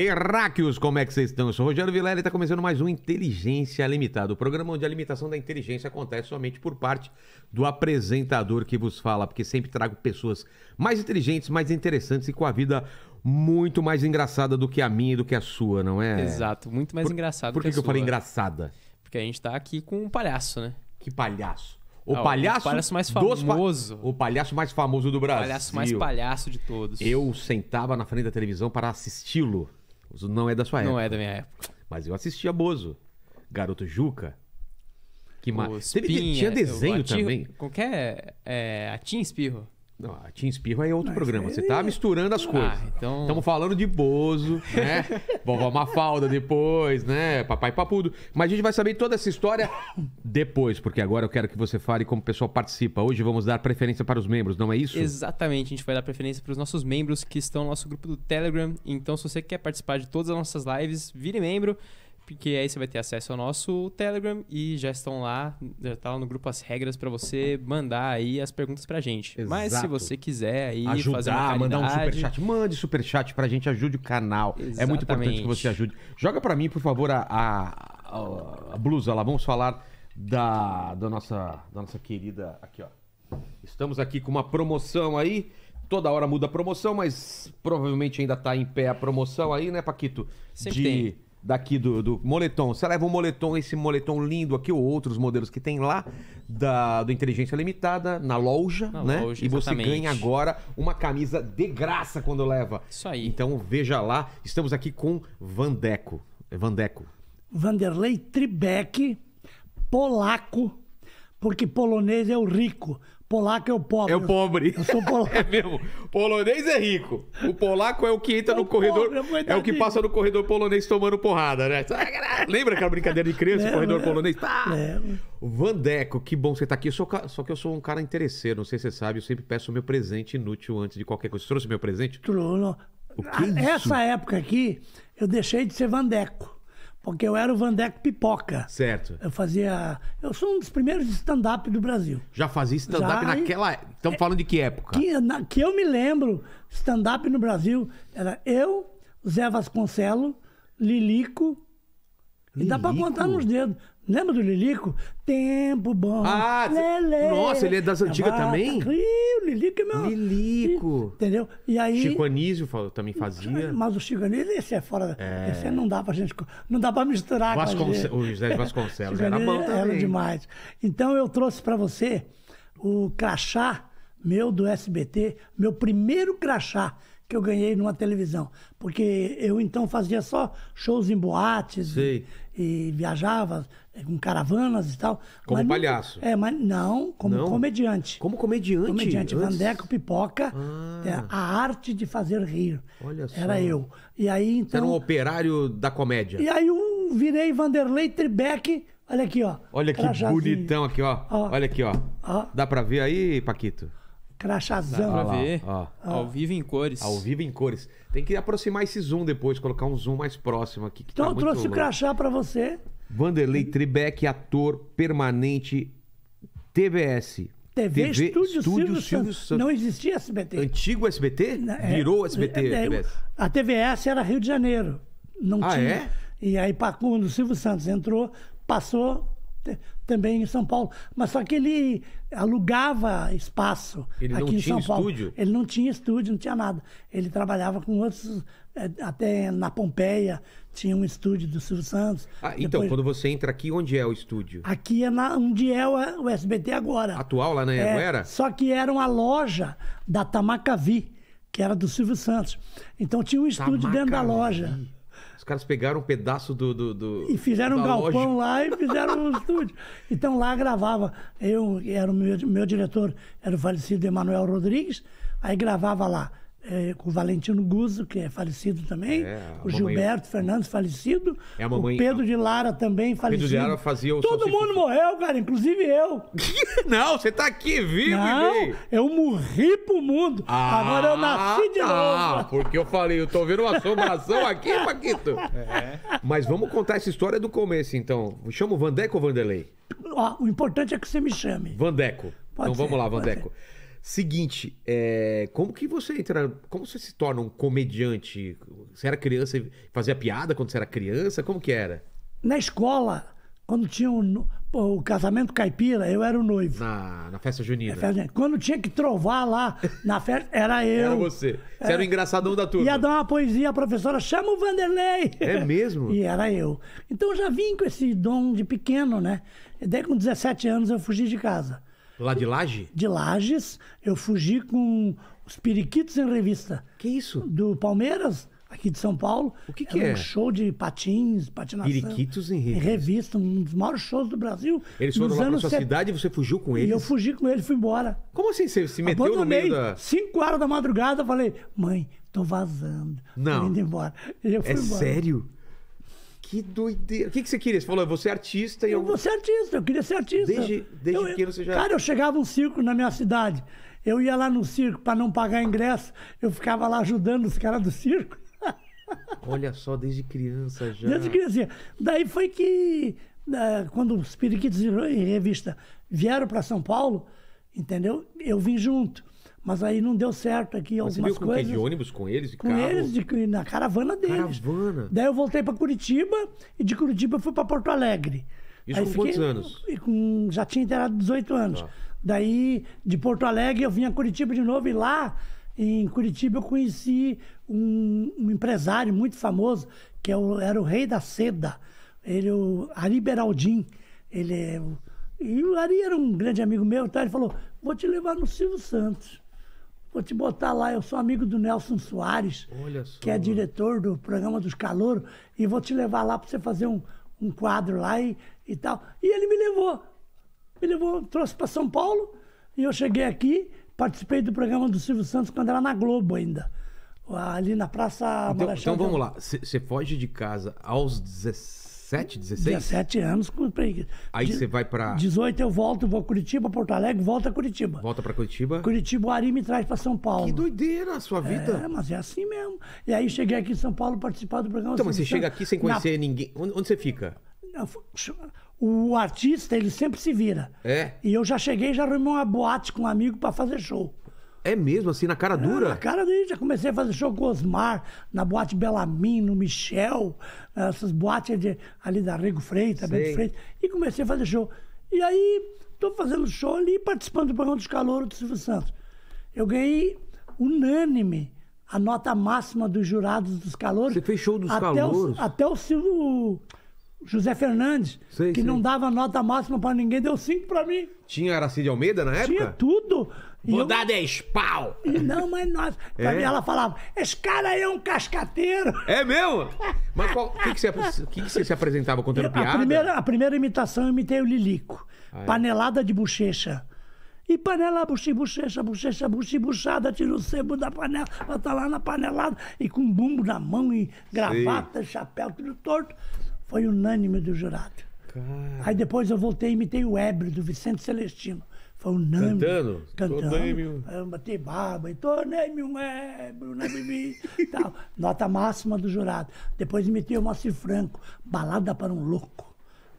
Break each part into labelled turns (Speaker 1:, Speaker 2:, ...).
Speaker 1: Terráqueos, como é que vocês estão? Eu sou Rogério Vilela e está começando mais um Inteligência Limitada, o programa onde a limitação da inteligência acontece somente por parte do apresentador que vos fala, porque sempre trago pessoas mais inteligentes, mais interessantes e com a vida muito mais engraçada do que a minha e do que a sua, não é? Exato, muito
Speaker 2: mais por, engraçado por que, que, que eu falei
Speaker 1: engraçada?
Speaker 2: Porque a gente está aqui com um palhaço, né? Que palhaço? O ah, palhaço, o palhaço mais famoso.
Speaker 1: Pa... O palhaço mais famoso do Brasil. O palhaço mais
Speaker 2: palhaço de todos.
Speaker 1: Eu sentava na frente da televisão para assisti-lo. Bozo não é da sua época. Não é da minha época. Mas eu assistia Bozo. Garoto Juca. Que ma... tinha desenho também.
Speaker 2: Qualquer. É, a Tim Espirro. Não, a
Speaker 1: Team Espirro é outro Mas programa. Você tá é misturando as ah, coisas. Ah,
Speaker 2: então... Estamos falando de Bozo, né?
Speaker 1: Vovó Mafalda depois, né? Papai Papudo. Mas a gente vai saber toda essa história depois, porque agora eu quero que você fale como o pessoal participa. Hoje vamos dar preferência para os membros, não é isso?
Speaker 2: Exatamente. A gente vai dar preferência para os nossos membros que estão no nosso grupo do Telegram. Então, se você quer participar de todas as nossas lives, vire membro porque aí você vai ter acesso ao nosso Telegram e já estão lá, já tá lá no grupo as regras para você mandar aí as perguntas pra gente. Exato. Mas se você quiser aí Ajudar, fazer uma caridade, mandar um superchat,
Speaker 1: mande superchat pra gente, ajude o canal. Exatamente. É muito importante que você ajude. Joga para mim, por favor, a, a, a, blusa lá. Vamos falar da, da, nossa, da nossa querida. Aqui, ó. Estamos aqui com uma promoção aí. Toda hora muda a promoção, mas provavelmente ainda tá em pé a promoção aí, né, Paquito? Sempre De... tem daqui do, do moletom. Você leva um moletom, esse moletom lindo aqui, ou outros modelos que tem lá, da, do Inteligência Limitada, na loja, na né? Loja, e você ganha agora uma camisa de graça quando leva. Isso aí. Então veja lá, estamos aqui com Vandeco. É Vandeco.
Speaker 3: Vanderlei Tribeck, polaco, porque polonês
Speaker 1: é o rico. Polaco é o pobre. É o pobre. Eu sou polaco. É mesmo. Polonês é rico. O polaco é o que entra é no corredor. é, é o que passa no corredor polonês tomando porrada, né? Lembra aquela brincadeira de criança, lembra, corredor lembra. É. polonês? Pá! Vandeco, que bom você estar tá aqui. Sou, só que eu sou um cara interesseiro, não sei se você sabe. Eu sempre peço o meu presente inútil antes de qualquer coisa. Você trouxe meu presente? Trouxe. É essa
Speaker 3: época aqui, eu deixei de ser Vandeco porque eu era o Vandeco Pipoca.
Speaker 1: Certo. Eu
Speaker 3: fazia. Eu sou um dos primeiros stand-up do Brasil.
Speaker 1: Já fazia stand-up naquela. É, estamos é, falando de que época?
Speaker 3: Que, na, que eu me lembro, stand-up no Brasil era eu, Zé Vasconcelo, Lilico. Lilico? E dá para contar nos dedos. Lembra do Lilico? Tempo bom. Ah, lelê, nossa, ele é das é antigas também? Ih, o Lilico é meu.
Speaker 1: Lilico. Entendeu? E aí. Chico Anísio também fazia.
Speaker 3: Mas o Chico Anísio, esse é fora. É... Esse não dá pra gente. Não dá pra misturar Vasconce... com O José Vasconcelos era bom também. Era demais. Então eu trouxe pra você o crachá meu do SBT, meu primeiro crachá que eu ganhei numa televisão. Porque eu então fazia só shows em boates e, viajava é, com caravanas e tal. Como mas palhaço. Não, é, mas não, como não. comediante. Como comediante? Comediante. Antes... Vandeco Pipoca, ah. é, a arte de fazer rir. Olha só. Era eu. E aí, então... Você era então- um operário
Speaker 1: da comédia. E aí
Speaker 3: eu virei Vanderlei Tribeck... Olha aqui, ó. Olha que
Speaker 1: crachazinho. bonitão aqui, ó. ó. Olha aqui, ó. ó. Dá pra ver aí, Paquito?
Speaker 3: Crachazão.
Speaker 1: Dá pra ver. Ó. ó. Ao
Speaker 2: vivo em cores.
Speaker 1: Ao vivo em cores. Tem que aproximar esse zoom depois, colocar um zoom mais próximo aqui. então tá eu trouxe louco. o crachá pra você. Vanderlei Tribeck, ator permanente TVS. TV, TV Estúdio, Estúdio Silvio, Santos. Não
Speaker 3: existia SBT.
Speaker 1: Antigo SBT? É, Virou SBT. É, é, é
Speaker 3: a TVS era Rio de Janeiro. Não ah, tinha. É? E aí, quando o Silvio Santos entrou, passou também em São Paulo. Mas só que ele alugava espaço ele aqui em São Paulo. Ele não tinha Estúdio? Ele não tinha estúdio, não tinha nada. Ele trabalhava com outros, é, até na Pompeia, tinha um estúdio do Silvio Santos.
Speaker 1: Ah, então, depois... então, quando você entra aqui, onde é o estúdio?
Speaker 3: Aqui é na, onde é o, SBT agora. Atual, lá na é, Só que era uma loja da Tamacavi que era do Silvio Santos. Então tinha um estúdio dentro da loja.
Speaker 1: Os caras pegaram um pedaço do. do, do e fizeram um galpão loja.
Speaker 3: lá e fizeram um estúdio. Então lá gravava. Eu era o meu, meu diretor, era o falecido Emanuel Rodrigues, aí gravava lá é, com o Valentino Guzzo, que é falecido também, é, o Gilberto Fernandes, falecido, é mamãe... o Pedro de Lara também, falecido. Pedro de Lara fazia o Todo mundo morreu, cara, inclusive eu.
Speaker 1: não, você tá aqui vivo, Não,
Speaker 3: eu morri pro mundo. Ah, Agora eu ah, nasci de novo. Tá, novo.
Speaker 1: Porque eu falei, eu tô vendo uma assombração aqui, Paquito. É. Mas vamos contar essa história do começo, então. Chama o Vandeco ou Vanderlei? Ah, o importante é que você me chame. Vandeco. Pode então ser, vamos lá, Vandeco. Ser. Seguinte, é, como que você entra. Como você se torna um comediante? Você era criança e fazia piada quando você era criança? Como que era?
Speaker 3: Na escola, quando tinha um, pô, o casamento caipira, eu era o noivo.
Speaker 1: Na, na festa junina.
Speaker 3: É, quando tinha que trovar lá na festa, era eu. Era você. Você era, é. era o
Speaker 1: engraçadão da turma. Ia dar
Speaker 3: uma poesia, a professora, chama o Vanderlei. É mesmo? e era eu. Então eu já vim com esse dom de pequeno, né? daí com 17 anos eu fugi de casa.
Speaker 1: Lá de Laje?
Speaker 3: De Lages. Eu fugi com os Periquitos em Revista. Que isso? Do Palmeiras, aqui de São Paulo. O que, que é? Um show de patins, patinação. Periquitos em Revista. Em Revista, um dos maiores shows do Brasil. Eles foram lá pra sua set... cidade
Speaker 1: e você fugiu com eles? E eu
Speaker 3: fugi com ele, e fui embora. Como assim? Você se meteu Abandonei, no meio da... 5 horas da madrugada, falei, mãe, tô vazando. Não. Tô indo embora. é embora. sério?
Speaker 1: Que doideira. O que, que você queria? Você falou, você é artista e eu. Eu vou ser artista, eu queria ser artista. Desde, desde eu, pequeno você já. Cara, eu
Speaker 3: chegava um circo na minha cidade. Eu ia lá no circo para não pagar ingresso, eu ficava lá ajudando os caras do circo.
Speaker 1: Olha só, desde criança já. Desde criança.
Speaker 3: Daí foi que, né, quando os Periquitos em Revista vieram para São Paulo, entendeu? Eu vim junto. Mas aí não deu certo aqui Mas algumas você coisas. Você de ônibus com
Speaker 1: eles? com carro? eles, de,
Speaker 3: na caravana deles. Caravana. Daí eu voltei para Curitiba e de Curitiba fui para Porto Alegre. Isso aí com quantos anos? Com, já tinha inteirado 18 anos. Tá. Daí, de Porto Alegre, eu vim a Curitiba de novo e lá, em Curitiba, eu conheci um, um empresário muito famoso, que é o, era o rei da seda, ele, é o Ari Beraldin. Ele, é e o Ari era um grande amigo meu, então ele falou, vou te levar no Silvio Santos. Vou te botar lá, eu sou amigo do Nelson Soares, que é diretor do programa dos Calouros, e vou te levar lá para você fazer um, um quadro lá e, e tal. E ele me levou, me levou, trouxe para São Paulo, e eu cheguei aqui, participei do programa do Silvio Santos quando era na Globo ainda. Ali na Praça então, Então vamos lá,
Speaker 1: você foge de casa aos 17. 17, 16? 17 anos. Comprei. Aí De, você vai pra. 18
Speaker 3: eu volto, vou a Curitiba, Porto Alegre, volta a Curitiba. Volta pra Curitiba. Curitiba, o Ari me traz pra São Paulo. Que doideira a sua vida. É, mas é assim mesmo. E aí cheguei aqui em São Paulo participar do programa. Então, mas você chega aqui sem conhecer na...
Speaker 1: ninguém. Onde você fica?
Speaker 3: O artista, ele sempre se vira. É. E eu já cheguei, já arrumei uma boate com um amigo pra fazer show. É mesmo, assim, na cara é, dura? É, na cara dele, já comecei a fazer show com Osmar, na boate Belamin, no Michel, né, essas boates de, ali da Rigo Freitas, Bento Freitas, e comecei a fazer show. E aí, estou fazendo show ali e participando do programa dos calouros do Silvio Santos. Eu ganhei unânime a nota máxima dos jurados dos calouros. Você fez show dos até calouros? O, até o Silvio José Fernandes, sei, que sei. não dava nota máxima para ninguém, deu cinco para mim.
Speaker 1: Tinha Aracide Almeida na época? Tinha tudo. Vou eu... dar 10
Speaker 3: pau! E não, mas nós. É? Pra mim ela falava,
Speaker 1: esse cara aí é um
Speaker 3: cascateiro.
Speaker 1: É mesmo Mas o que, que, você, que, que você se apresentava
Speaker 2: contando eu, piada? A
Speaker 3: primeira, a primeira imitação eu imitei o Lilico. Ah, é. Panelada de bochecha. E panela, buchi, bochecha, bochecha, buchi, buchada, tira o sebo da panela, bota lá na panelada, e com bumbo na mão, e gravata, Sim. chapéu, tudo torto. Foi unânime do jurado. Cara. Aí depois eu voltei e imitei o Ébrio, do Vicente Celestino. Foi Falando. Cantando? Cantando. Tornei-me Bati barba, tornei-me um ébrio, né, bebi? É, né, tal. Nota máxima do jurado. Depois emitiu o Moacir Franco, Balada para um Louco.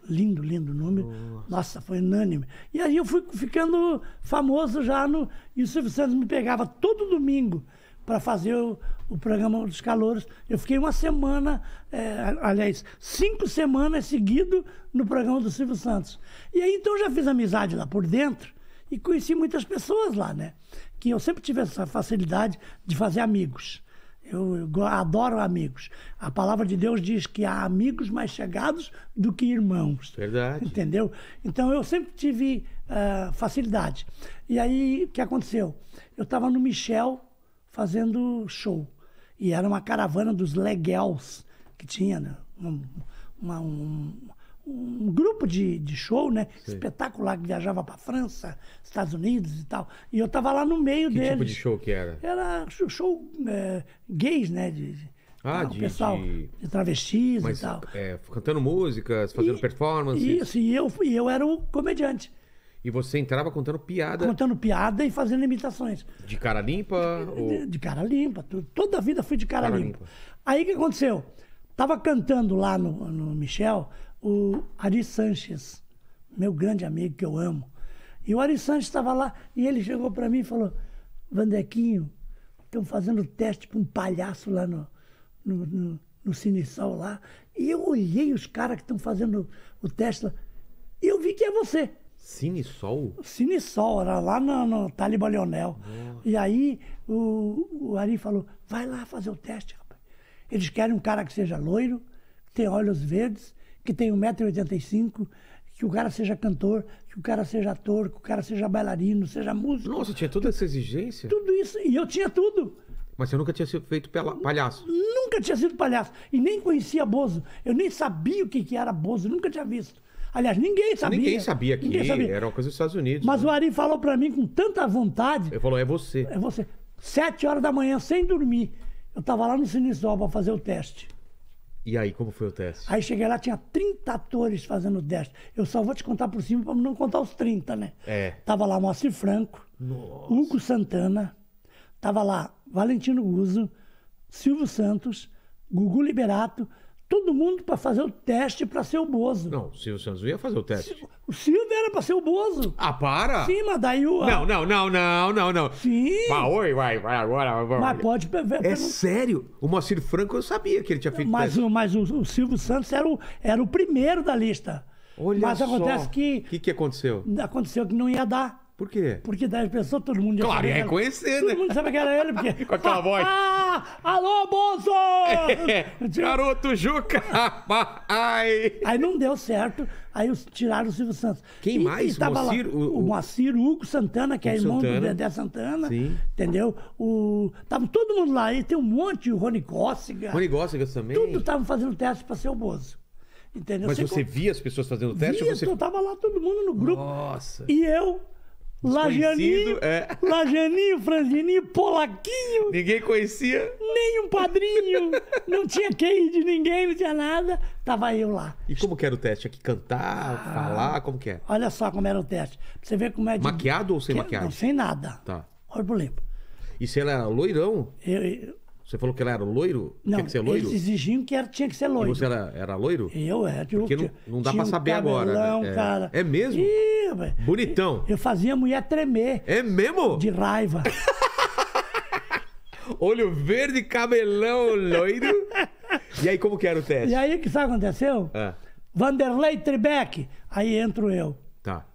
Speaker 3: Lindo, lindo nome. Nossa. Nossa, foi unânime. E aí eu fui ficando famoso já no. E o Silvio Santos me pegava todo domingo para fazer o, o, programa dos calouros. Eu fiquei uma semana, é, aliás, cinco semanas seguido no programa do Silvio Santos. E aí então já fiz amizade lá por dentro e conheci muitas pessoas lá, né? Que eu sempre tive essa facilidade de fazer amigos. Eu, eu adoro amigos. A palavra de Deus diz que há amigos mais chegados do que irmãos. Verdade. Entendeu? Então eu sempre tive uh, facilidade. E aí, o que aconteceu? Eu estava no Michel fazendo show. E era uma caravana dos Legels que tinha, né? Um, uma, um, um grupo de, de show, né? Espetacular que viajava para França, Estados Unidos e tal. E eu tava lá no meio que deles. Que tipo de show que era? Era show é, gays, né? De,
Speaker 1: ah, de, pessoal de... de travestis Mas, e tal. É, cantando músicas, fazendo e, performances. Isso,
Speaker 3: e eu, e eu era o comediante. E você entrava contando piada. Contando piada e fazendo imitações. De cara limpa? De, ou... de cara limpa. Toda a vida fui de cara, cara limpa. limpa. Aí o que aconteceu? Tava cantando lá no, no Michel, o Ari Sanches, meu grande amigo que eu amo. E o Ari Sanches estava lá e ele chegou para mim e falou: Vandequinho, estão fazendo teste para um palhaço lá no, no, no, no lá. E eu olhei os caras que estão fazendo o teste lá. E eu vi que é você.
Speaker 1: Cinesol?
Speaker 3: Cinesol, era lá no, no Taliba Leonel. E aí o, o Ari falou: vai lá fazer o teste, rapaz. Eles querem um cara que seja loiro, que tenha olhos verdes que tem 1,85m, que o cara seja cantor, que o cara seja ator, que o cara seja bailarino, seja músico. Nossa, tinha
Speaker 1: toda essa exigência? Tudo isso.
Speaker 3: E eu tinha tudo.
Speaker 1: Mas você nunca tinha sido feito palhaço?
Speaker 3: Nunca tinha sido palhaço. E nem conhecia Bozo. Eu nem sabia o que, era Bozo, nunca tinha visto. Aliás, ninguém sabia. Ninguém sabia que ninguém sabia. era uma
Speaker 1: coisa dos Estados Unidos.
Speaker 3: Mas né? o Ari falou para mim com tanta vontade. Ele falou: é você. É você. Sete horas da manhã, sem dormir. Eu tava lá no Cinesol para fazer o teste.
Speaker 1: E aí, como foi o teste? Aí
Speaker 3: cheguei lá, tinha 30 atores fazendo o teste. Eu só vou te contar por cima para não contar os 30, né? É. Tava lá Moacir Franco, Nossa. Hugo Santana, tava lá Valentino Guzo, Silvio Santos, Gugu Liberato, todo mundo para fazer o teste para ser
Speaker 1: o Bozo. Não, o Silvio Santos ia fazer o teste.
Speaker 3: O Silvio era para ser o Bozo.
Speaker 1: Ah, para! Sim, mas daí o. Não, não, não, não, não, não. Sim. Bah, oi, vai, vai, agora. Vai. Mas
Speaker 3: pode. Per, per, É sério? O Moacir Franco eu sabia que ele tinha feito mas, teste. mas o, o Silvio Santos era o, era o primeiro da lista. Olha mas só. acontece
Speaker 1: que. O que, que aconteceu?
Speaker 3: Aconteceu que não ia dar. Por quê? Porque daí a pessoas, todo mundo... Claro, ia
Speaker 1: reconhecer, né? Todo mundo sabe que era ele, porque... Com aquela voz.
Speaker 3: Ah, alô, Bozo! garoto Juca! Ai! Aí não deu certo, aí os, tiraram o Silvio Santos. Quem e, mais? E Moacir, lá, o, o Moacir Hugo Santana, que é irmão Santana. do Dedé Santana. Sim. Entendeu? O, tava todo mundo lá, aí tem um
Speaker 1: monte, o Rony Góssega. Rony Góssega também? Tudo
Speaker 3: tava fazendo teste pra ser o Bozo. Entendeu? Mas você,
Speaker 1: via as pessoas fazendo teste? Via, você... eu então
Speaker 3: tava lá todo mundo no grupo.
Speaker 1: Nossa!
Speaker 3: E eu Lajaninho, é. Lajaninho, Frangini, Polaquinho.
Speaker 1: Ninguém conhecia.
Speaker 3: Nem um padrinho. não tinha quem de ninguém, não tinha nada. Tava eu lá.
Speaker 1: E como que era o teste? Tinha que cantar, ah, falar, como que é? Olha
Speaker 3: só como era o teste.
Speaker 1: Pra você ver como é de... Maquiado ou sem que... maquiagem? Não, sem nada. Tá. Olha pro limpo. E se ela era é loirão? Eu, eu, você falou que ele era loiro? Não, Tinha que ser loiro? eles
Speaker 3: exigiam que era, tinha que ser loiro. E você
Speaker 1: era, era loiro? Eu era. É, eu, tipo, Porque não, não dá pra saber né? cabelão, agora. É, é mesmo? Ih, Bonitão.
Speaker 3: Eu, eu fazia a mulher
Speaker 1: tremer. É mesmo? De raiva. Olho verde, cabelão loiro. e aí, como que era o teste? E
Speaker 3: aí, o que sabe aconteceu? É. Vanderlei Tribeck. Aí entro eu. Tá.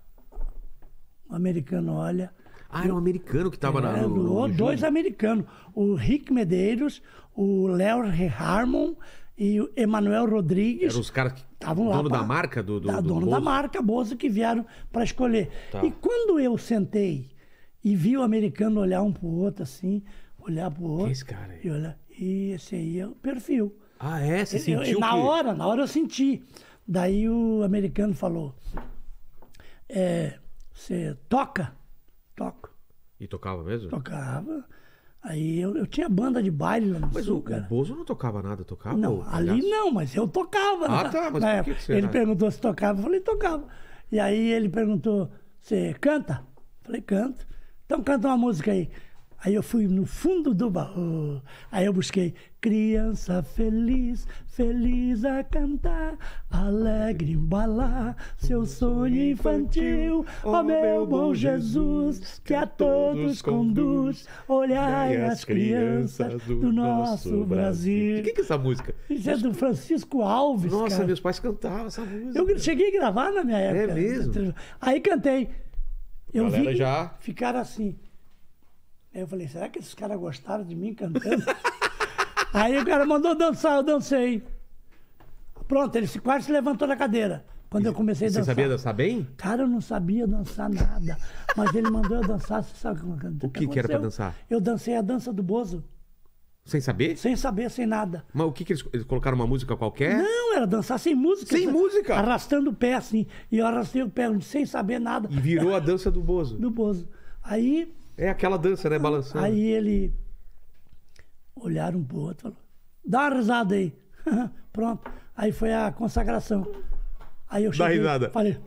Speaker 3: O americano olha... Ah, era um
Speaker 1: americano que estava na. No,
Speaker 3: dois americanos. O Rick Medeiros, o Léo Harmon e o Emanuel Rodrigues. Eram os caras que estavam lá. Dono pra, da marca do. do, da, do dono Bozo. da marca, Bozo, que vieram para escolher. Tá. E quando eu sentei e vi o americano olhar um pro outro assim, olhar pro outro. Que esse cara aí? E, olhar, e esse aí é o perfil.
Speaker 1: Ah, é? Você eu, sentiu? Eu, que... na hora,
Speaker 3: na hora eu senti. Daí o americano falou: é, Você toca? Toco.
Speaker 1: E tocava mesmo? Tocava.
Speaker 3: Aí eu, eu tinha banda de baile lá no mas sul, o, cara. o
Speaker 1: Bozo não tocava nada, tocava? Não, ali
Speaker 3: não, mas eu tocava. Ah, na, tá, mas na, por que, que Ele era? perguntou se tocava, eu falei, tocava. E aí ele perguntou, você canta? Eu falei, canto. Então canta uma música aí. Aí eu fui no fundo do baú, aí eu busquei criança feliz, feliz a cantar, alegre embalar seu sonho infantil. Oh, Ó oh, meu bom Jesus, que a todos conduz,
Speaker 1: olhai as crianças do nosso Brasil. O que é essa música? Isso é do Francisco Alves. Nossa, cara. meus pais cantavam essa
Speaker 3: música. Eu cheguei a gravar na minha é época. É mesmo? Aí cantei.
Speaker 1: Eu Galera vi já.
Speaker 3: Ficaram assim. Aí eu falei, será que esses caras gostaram de mim cantando? Aí o cara mandou dançar, eu dancei. Pronto, ele quase se levantou da cadeira. Quando e, eu comecei a dançar. Você sabia dançar bem? Cara, eu não sabia dançar nada. Mas ele mandou eu dançar, você sabe como O que, que, era pra dançar? Eu dancei a dança do Bozo.
Speaker 1: Sem saber? Sem saber, sem nada. Mas o que, que eles, eles colocaram uma música qualquer? Não,
Speaker 3: era dançar sem música. Sem música? Arrastando o pé, assim. E eu arrastei o pé sem saber nada. E virou a dança do Bozo. Do Bozo. Aí
Speaker 1: é aquela dança, né? Balançando. Aí
Speaker 3: ele olharam um pro outro falou, dá uma risada aí. Pronto. Aí foi a consagração. Aí eu cheguei, Dá risada. falei.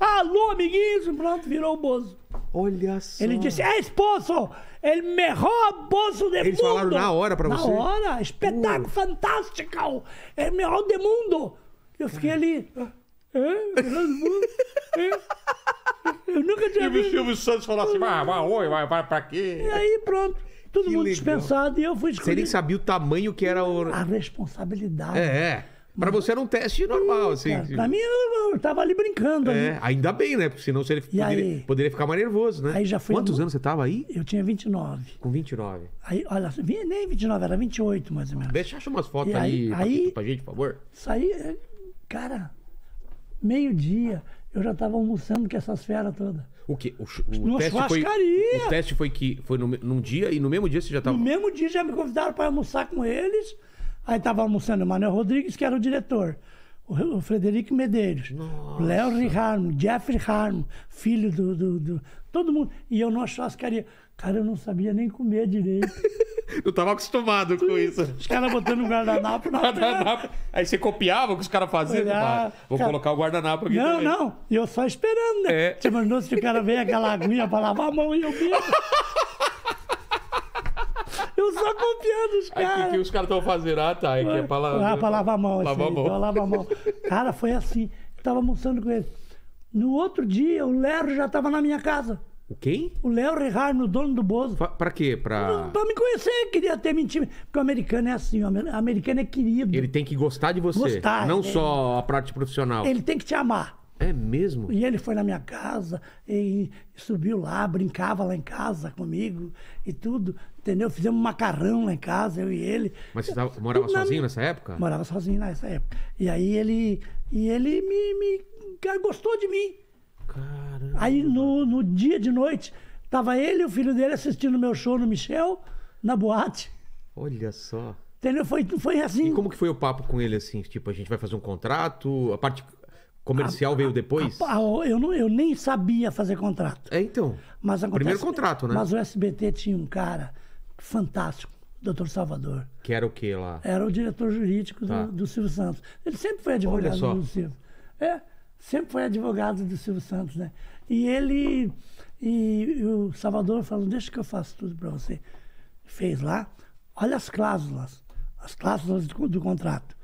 Speaker 3: Alô, amiguinhos! Pronto, virou o Bozo. Olha só. Ele disse: É esposo! ele melhor Bozo do mundo! Eles falaram na hora pra você? Na hora! Espetáculo fantástico! É melhor do mundo! Eu fiquei ali. É,
Speaker 1: Rasmussen. É. Eu nunca tinha visto. E o Silvio Santos falou assim: vai, vai, oi, vai, vai pra quê? E aí, pronto. Todo Que mundo legal. dispensado e eu fui Você nem sabia o tamanho que era o. A responsabilidade. É, é. Pra você era um teste normal, assim. Cara, pra mim, eu,
Speaker 3: tava ali brincando. ali. É,
Speaker 1: ainda bem, né? Porque senão você poderia, poderia ficar mais nervoso, né? Aí já Quantos anos você tava aí? Eu tinha 29. Com 29.
Speaker 3: Aí, olha, nem 29, era 28 mais ou menos. Deixa eu
Speaker 1: achar umas fotos aí- aí, aí- pra gente, por favor.
Speaker 3: Isso aí, é, cara, meio-dia, eu já estava almoçando com essas feras todas.
Speaker 1: O que? O, o teste foi, o teste foi que foi no, num dia e no mesmo dia você já estava. No mesmo dia já me convidaram para almoçar
Speaker 3: com eles. Aí estava almoçando o Manuel Rodrigues, que era o diretor. O, o Frederico Medeiros, Léo Harmo, Jeffrey Harmo, filho do, do, do, Todo mundo. E eu não churrascaria. Cara, eu não sabia nem comer direito.
Speaker 1: Eu tava acostumado com isso. Os caras botando um guardanapo na guardanapo. Aí você copiava o que os caras faziam. Ah, Vou cara... colocar o guardanapo aqui. Não, também. não.
Speaker 3: E eu só esperando, né? É. Você mandou se o cara veio aquela aguinha pra lavar a mão e eu bebo.
Speaker 1: eu só copiando os caras. O que, que, os caras estão fazendo? Ah, tá. É que é pra, ah, pra lavar a mão. Lava a assim, mão. Então,
Speaker 3: lavar a mão. Cara, foi assim. Eu tava almoçando com ele. No outro dia, o Lero já tava na minha casa. O quem? O Léo Rehard, o dono do Bozo. Pra, pra
Speaker 1: quê? Pra...
Speaker 3: pra me conhecer, queria ter mentido. Porque o americano é assim, o americano é querido. Ele
Speaker 1: tem que gostar de você. Gostar. Não é... só a parte profissional. Ele
Speaker 3: tem que te amar.
Speaker 1: É mesmo? E ele
Speaker 3: foi na minha casa, e subiu lá, brincava lá em casa comigo e tudo, entendeu? Fizemos macarrão lá em casa, eu e ele.
Speaker 1: Mas você tava, morava sozinho na... nessa época? Morava
Speaker 3: sozinho nessa época. E aí ele, e ele me, me gostou de mim. Caramba. Caramba. Aí no, no dia de noite, tava ele e o filho dele assistindo meu show no Michel, na boate.
Speaker 1: Olha só. Entendeu?
Speaker 3: Foi, foi assim.
Speaker 1: E como que foi o papo com ele, assim? Tipo, a gente vai fazer um contrato? A parte comercial a, veio depois?
Speaker 3: A, a, eu, não, eu nem sabia fazer contrato.
Speaker 1: É, então. Mas acontece, Primeiro contrato, né? Mas o
Speaker 3: SBT tinha um cara fantástico, doutor Salvador.
Speaker 1: Que era o que lá? Era
Speaker 3: o diretor jurídico tá. do, do, Silvio Santos. Ele sempre foi advogado do Silvio. É, sempre foi advogado do Silvio Santos, né? E ele e o Salvador falou: Deixa que eu faço tudo para você. Fez lá. Olha as cláusulas, as cláusulas do, do contrato.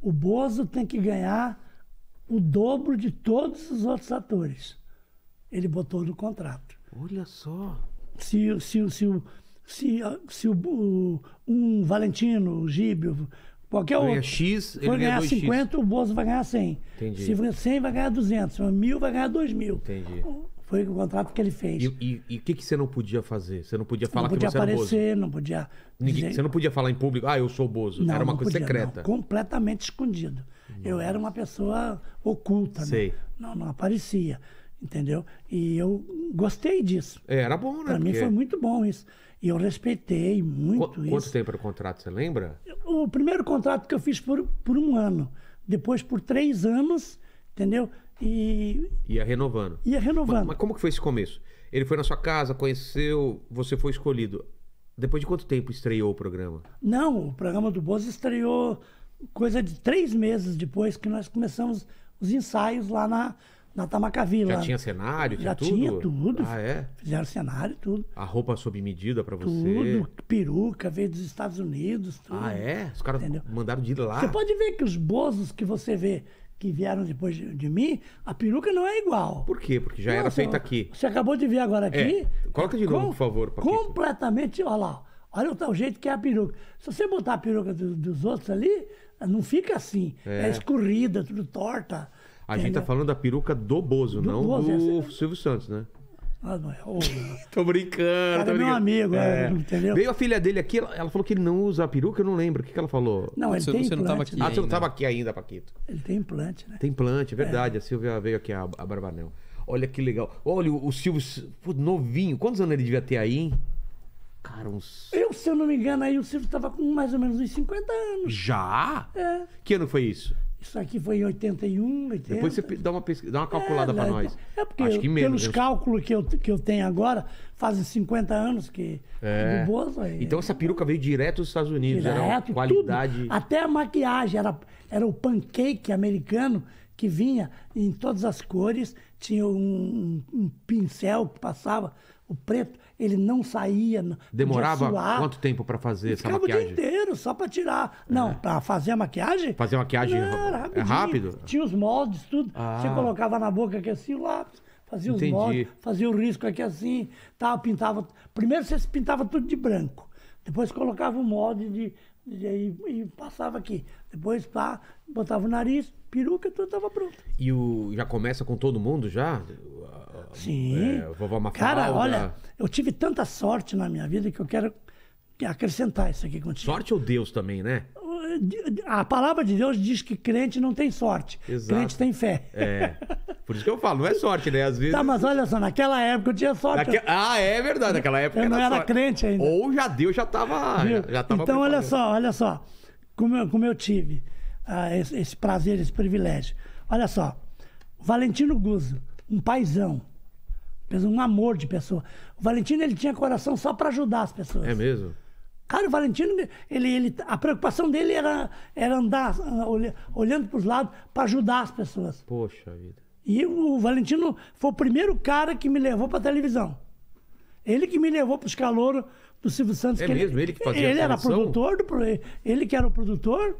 Speaker 3: O Bozo tem que ganhar o dobro de todos os outros atores. Ele botou no contrato.
Speaker 1: Olha só.
Speaker 3: Se, se, se, se, ah, se, se um Valentino, o Gíbio, Qualquer ganha outro. X, Se ele ganhar 50, o Bozo vai ganhar 100. Entendi. Se for 100, vai ganhar 200. Se for 1.000, vai ganhar 2.000. Entendi. Foi o contrato que ele fez. E o
Speaker 1: que, que você não podia fazer? Você não podia falar não podia que você aparecer, era Bozo? Não podia aparecer, não podia... Você não podia falar em público, ah, eu sou o Bozo. Não, era uma coisa podia, secreta. Não,
Speaker 3: completamente escondido. Hum. Eu era uma pessoa oculta, né? Sei. Não, não aparecia, entendeu? E eu gostei disso. É, era bom, né? Pra Porque... mim foi muito bom isso. E eu respeitei muito Qu isso. Quanto
Speaker 1: tempo era o contrato, você lembra?
Speaker 3: O primeiro contrato que eu fiz por, por um ano, depois por três anos, entendeu? E...
Speaker 1: Ia renovando. Ia renovando. Mas, mas como que foi esse começo? Ele foi na sua casa, conheceu, você foi escolhido. Depois de quanto tempo estreou o programa?
Speaker 3: Não, o programa do Bozo estreou coisa de três meses depois que nós começamos os ensaios lá na, na Tamacavila. Tá já tinha cenário, tinha Já tudo? tinha tudo. Ah, é? Fizeram cenário, tudo.
Speaker 1: A roupa sob medida para você? Tudo,
Speaker 3: peruca, veio dos Estados Unidos, tudo. Ah,
Speaker 1: é? Os caras Entendeu? mandaram de lá. Você pode
Speaker 3: ver que os bozos que você vê que vieram depois de, de mim, a peruca não é igual. Por
Speaker 1: quê? Porque já era feita aqui. Você acabou
Speaker 3: de ver agora aqui. É. Coloca de novo, com, por favor, Paquito. Completamente, olha lá. Olha o jeito que é a peruca. Se você botar a peruca do, dos outros ali, não fica assim. É, é escorrida, tudo torta.
Speaker 1: A gente tá falando da peruca do Bozo, do não Bozo, do essa... É Silvio Santos, né? Ah, não, oh, tô brincando. Cara, tô é brincando. meu amigo, é. entendeu? Veio a filha dele aqui, ela, ela, falou que ele não usa a peruca, eu não lembro. O que, que ela falou? Não, ele você, tem você implante, não tava aqui. Né? Ah, você não tava aqui ainda, Paquito.
Speaker 3: Ele tem implante,
Speaker 1: né? Tem implante, é verdade. É. A Silvia veio aqui, a, a Barbanel. Olha que legal. Olha, o, o Silvio, novinho. Quantos anos ele devia ter aí? Cara, uns. Eu,
Speaker 3: se eu não me engano, aí o Silvio tava com mais ou menos uns 50
Speaker 1: anos. Já? É. Que ano foi isso?
Speaker 3: Isso aqui foi em 81, 80. Depois você
Speaker 1: dá uma, pesquisa, dá uma é, calculada é, para né, nós. É
Speaker 3: porque Acho que menos, pelos eu... Né? cálculos que eu, que eu tenho agora, fazem 50 anos que é. do Bozo. É...
Speaker 1: Então essa peruca veio direto dos Estados Unidos. Direto, qualidade. Tudo.
Speaker 3: Até a maquiagem, era, era o pancake americano que vinha em todas as cores, tinha um, um, um pincel que passava, o preto ele não saía. Demorava de quanto
Speaker 1: tempo para fazer essa maquiagem? o dia
Speaker 3: inteiro, só para tirar. Não, é. para fazer a maquiagem?
Speaker 1: Fazer a maquiagem não, é rápido?
Speaker 3: Tinha os moldes, tudo. Ah. Você colocava na boca aqui assim, o lápis, fazia Entendi. os moldes, fazia o risco aqui assim, tal, pintava. Primeiro você pintava tudo de branco. Depois colocava o molde de, e aí e passava aqui. Depois pá, botava o nariz, peruca, tudo estava pronto.
Speaker 1: E o, já começa com todo mundo já? Sim. É, vovó Mafalda. Cara, olha,
Speaker 3: eu tive tanta sorte na minha vida que eu quero acrescentar isso aqui
Speaker 1: contigo. Sorte ou Deus também, né?
Speaker 3: a palavra de Deus diz que crente não tem sorte. Exato. Crente tem fé.
Speaker 1: É. Por isso que eu falo, não é sorte, né? Às vezes. Tá, mas
Speaker 3: olha só, naquela época eu tinha sorte. Naque...
Speaker 1: Ah, é verdade, naquela época eu não era, sorte. crente ainda. Ou já Deus já estava. Já, já tava então, preparado. olha só,
Speaker 3: olha só. Como eu, como eu tive ah, esse, esse, prazer, esse privilégio. Olha só. Valentino Guzzo, um paizão. Um amor de pessoa. O Valentino ele tinha coração só para ajudar as pessoas. É mesmo? Cara, o Valentino, ele, ele, a preocupação dele era, era andar ah, olhando para os lados para ajudar as pessoas.
Speaker 1: Poxa
Speaker 2: vida.
Speaker 3: E o Valentino foi o primeiro cara que me levou para televisão. Ele que me levou para os calouros do Silvio Santos. É mesmo? Ele, ele que fazia Ele era produtor, do, ele que era o produtor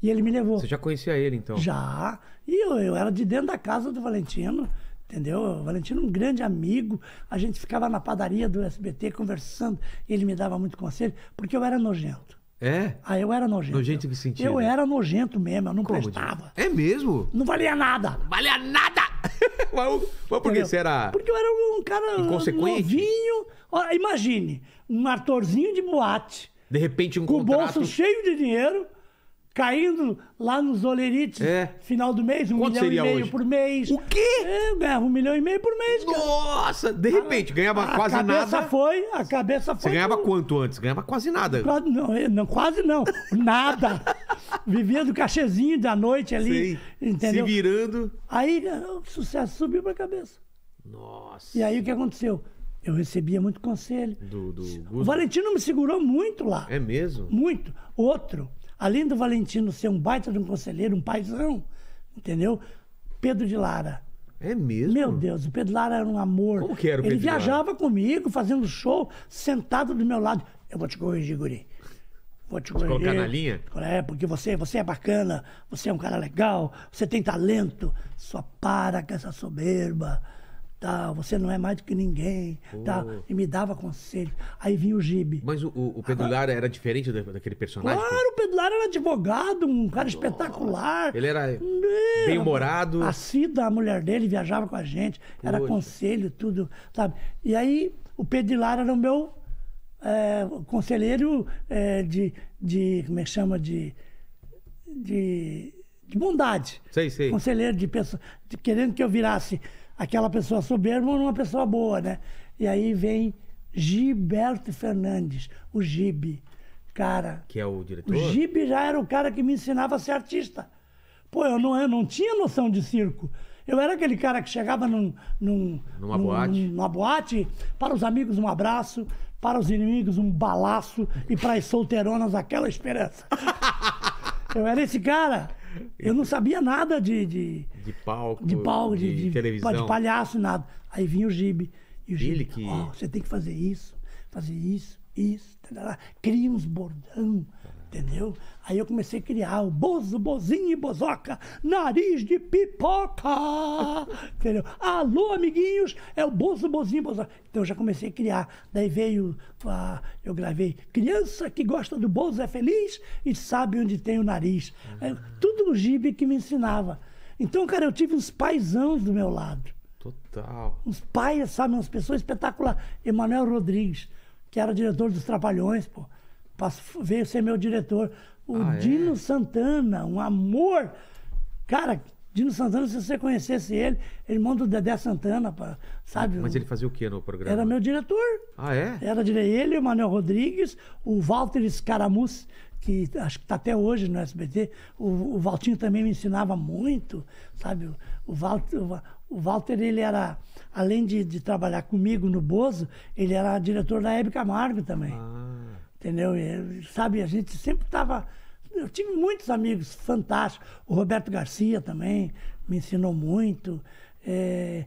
Speaker 3: e ele me levou. Você
Speaker 1: já conhecia ele, então?
Speaker 3: Já. E eu, eu era de dentro da casa do Valentino. Entendeu? O Valentino, é um grande amigo. A gente ficava na padaria do SBT conversando. Ele me dava muito conselho, porque eu era nojento. É? Ah, eu era
Speaker 1: nojento. Nojento que sentia Eu era
Speaker 3: nojento mesmo, eu não Como
Speaker 1: prestava. É mesmo?
Speaker 3: Não valia nada. Valia nada! mas, mas por que você era. Porque eu era um cara novinho. Ora, imagine, um atorzinho de boate. De repente um Com contrato... o bolso cheio de dinheiro caindo lá nos olerites. É. Final do mês, um Quanto milhão e meio hoje? por mês. O quê? Eu é, ganhava né, um milhão e meio por mês. Cara. Nossa,
Speaker 1: de repente, ganhava a, quase nada. A cabeça nada.
Speaker 3: foi, a cabeça foi. Você ganhava quanto
Speaker 1: antes? Ganhava quase nada. Quase,
Speaker 3: não, é, não, quase não. Nada. Vivia do cachezinho da noite ali. Sei. Entendeu? Se
Speaker 1: virando. Aí é,
Speaker 3: o sucesso subiu pra cabeça. Nossa. E aí o que aconteceu? Eu recebia muito conselho.
Speaker 1: Do, do... O
Speaker 3: Valentino me segurou muito lá. É mesmo? Muito. Outro, além do Valentino ser um baita de um conselheiro, um paizão, entendeu? Pedro de Lara. É mesmo? Meu Deus, o Pedro Lara era um amor. Como que era o Pedro Ele viajava comigo, fazendo show, sentado do meu lado. Eu vou te corrigir, guri. Vou te corrigir. colocar na linha? É, porque você, você é bacana, você é um cara legal, você tem talento. Só para com essa soberba tal, você não é mais do que ninguém, oh. tal, e me dava
Speaker 1: conselho. Aí vinha o Gibe. Mas o, o Pedular era diferente daquele personagem? Claro, o o Lara
Speaker 3: era advogado, um cara espetacular.
Speaker 1: Ele era bem-humorado. A Cida,
Speaker 3: a mulher dele, viajava com a gente, era conselho, tudo, sabe? E aí o Lara era o meu é, conselheiro é, de, de, como é que chama, de... de de bondade. Sei, sei. Conselheiro de pessoa, de, querendo que eu virasse aquela pessoa soberba numa pessoa boa, né? E aí vem Gilberto Fernandes, o Gibe, cara.
Speaker 1: Que é o diretor? O
Speaker 3: Gibe já era o cara que me ensinava a ser artista. Pô, eu não, eu não tinha noção de circo. Eu era aquele cara que chegava num, num, numa, num, boate. numa boate, para os amigos um abraço, para os inimigos um balaço e para as solteironas aquela esperança. eu era esse cara. Eu não sabia nada de. De,
Speaker 1: de palco, de, palco, de, de, de televisão. De palhaço,
Speaker 3: nada. Aí vinha o Gibe. E o Gibe, Ele que... Oh, você tem que fazer isso, fazer isso, isso. Tarará. Tá, tá. Cria uns bordão, Entendeu? Aí eu comecei a criar o Bozo, Bozinho e Bozoca, nariz de pipoca. Entendeu? Alô, amiguinhos, é o Bozo, Bozinho e Bozoca. Então eu já comecei a criar. Daí veio, a, eu gravei Criança que gosta do Bozo é feliz e sabe onde tem o nariz. É, tudo o Gibe que me ensinava. Então, cara, eu tive uns paisãos do meu lado.
Speaker 1: Total.
Speaker 3: Uns pais, sabe, umas pessoas espetaculares. Emanuel Rodrigues, que era diretor dos Trapalhões, pô veio ser meu diretor. O ah, é? Dino é? Santana, um amor. Cara, Dino Santana, se você conhecesse ele, irmão do Dedé Santana, pra, sabe? Mas ele
Speaker 1: fazia o que no programa? Era
Speaker 3: meu diretor. Ah, é? Era ele, o Manuel Rodrigues, o Walter Scaramuz, que acho que está até hoje no SBT. O, o, Valtinho também me ensinava muito, sabe? O, o, Walter, o Walter, ele era, além de, de, trabalhar comigo no Bozo, ele era diretor da Hebe Camargo também. Ah. Entendeu? E, sabe, a gente sempre estava. Eu tive muitos amigos fantásticos. O Roberto Garcia também me ensinou muito. É,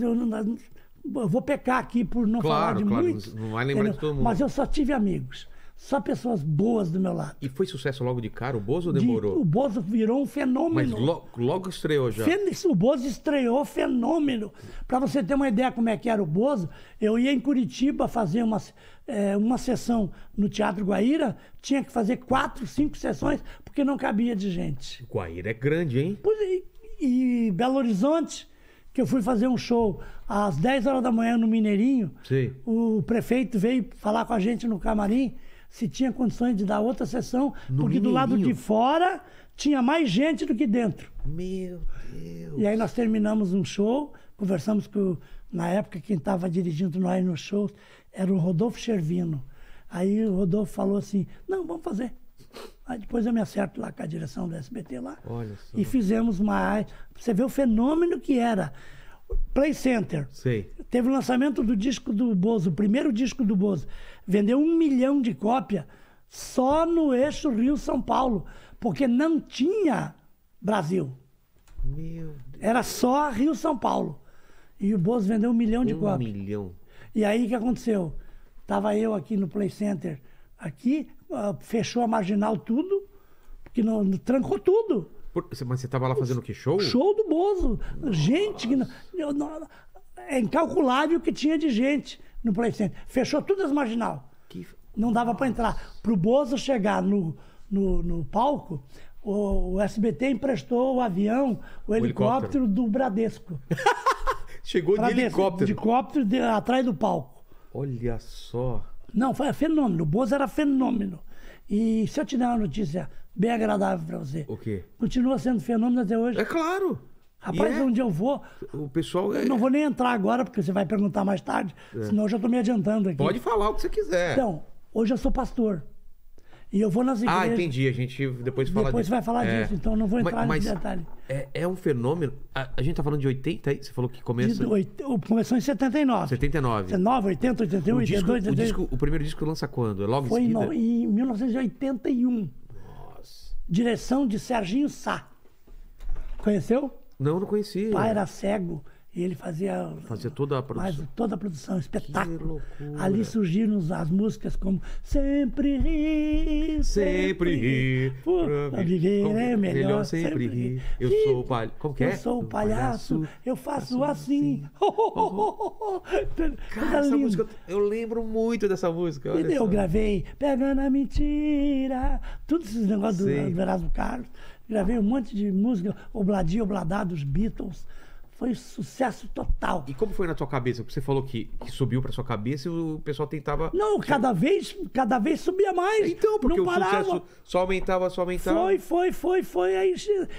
Speaker 3: eu vou pecar aqui por não claro, falar de claro, muitos. Não vai lembrar entendeu? de todo mundo. Mas eu só tive amigos só pessoas boas do meu lado.
Speaker 1: E foi sucesso logo de cara? O Bozo demorou? De, o
Speaker 3: Bozo virou um fenômeno. Mas lo,
Speaker 1: logo estreou já?
Speaker 3: O Bozo estreou fenômeno. Para você ter uma ideia como é que era o Bozo, eu ia em Curitiba fazer uma, é, uma sessão no Teatro Guaíra, tinha que fazer quatro, cinco sessões, porque não cabia de gente.
Speaker 1: Guaíra é grande, hein?
Speaker 3: Pois, é, e, e Belo Horizonte que eu fui fazer um show às 10 horas da manhã no Mineirinho. Sim. O prefeito veio falar com a gente no camarim se tinha condições de dar outra sessão, no porque do lado de fora tinha mais gente do que dentro. Meu Deus! E aí nós terminamos um show, conversamos com, na época, quem estava dirigindo nós no show era o Rodolfo Chervino. Aí o Rodolfo falou assim: não, vamos fazer. Aí depois eu me acerto lá com a direção do SBT lá. Olha só. E fizemos uma. Você vê o fenômeno que era. Play Center. Sei. Teve o lançamento do disco do Bozo, o primeiro disco do Bozo vendeu um milhão de cópia só no eixo Rio-São Paulo, porque não tinha Brasil. Era só Rio-São Paulo. E o Bozo vendeu um milhão de um cópias. Um milhão. E aí o que aconteceu? Tava eu aqui no Play Center, aqui, ah, fechou a marginal tudo, porque não, trancou tudo.
Speaker 1: Por, mas você tava lá fazendo o que? Show?
Speaker 3: Show do Bozo. Nossa. Gente, que não, não, é incalculável o que tinha de gente no PlayStation Fechou tudo as marginal. Que... Não dava para entrar. Para o Bozo chegar no, no, no palco, o, o, SBT emprestou o avião, o, o helicóptero, helicóptero, do Bradesco. Chegou de helicóptero. De helicóptero de, atrás do palco.
Speaker 1: Olha só.
Speaker 3: Não, foi fenômeno. O Bozo era fenômeno. E se eu te der uma notícia bem agradável para você. O quê? Continua sendo fenômeno até hoje. É claro. Rapaz, é. onde eu
Speaker 1: vou. O pessoal. É... Eu não
Speaker 3: vou nem entrar agora, porque você vai perguntar mais tarde, é. senão eu já estou me adiantando aqui. Pode
Speaker 1: falar o que você quiser. Então,
Speaker 3: hoje eu sou pastor. E eu vou nas ah, igrejas. Ah, entendi. A gente
Speaker 1: depois fala Depois disso. vai falar é. disso, então não vou entrar mas, nesse detalhe. É, é um fenômeno. A, a, gente tá falando de 80 é Você falou que começa. Oit... começou em 79. 79.
Speaker 3: 79, 80, 81, o 82, disco, 82. O,
Speaker 1: disco, o primeiro disco lança quando? É logo Foi em seguida? Foi
Speaker 3: em 1981.
Speaker 1: Nossa.
Speaker 3: Direção de Serginho Sá. Conheceu? Não, não conhecia. O pai era cego e ele fazia.
Speaker 1: Fazia toda a produção.
Speaker 3: toda a produção, espetáculo. Que Ali surgiram as músicas como Sempre ri, sempre
Speaker 1: ri. Pra viver é melhor, melhor sempre, sempre ri. Eu ri. sou o palhaço. Como que é? Eu sou o palhaço,
Speaker 3: eu faço assim. essa música, eu lembro
Speaker 1: muito dessa música. eu gravei
Speaker 3: Pegando a Mentira, todos esses negócios Sim. do Erasmo Carlos. Gravei um monte de música, Obladinho, Obladá dos Beatles.
Speaker 1: Foi um sucesso total. E como foi na tua cabeça? Porque você falou que, que subiu pra sua cabeça e o pessoal tentava. Não, cada vez, cada vez subia mais. Então, porque não o parava. sucesso só aumentava, só
Speaker 3: aumentava. Foi, foi, foi, foi. Aí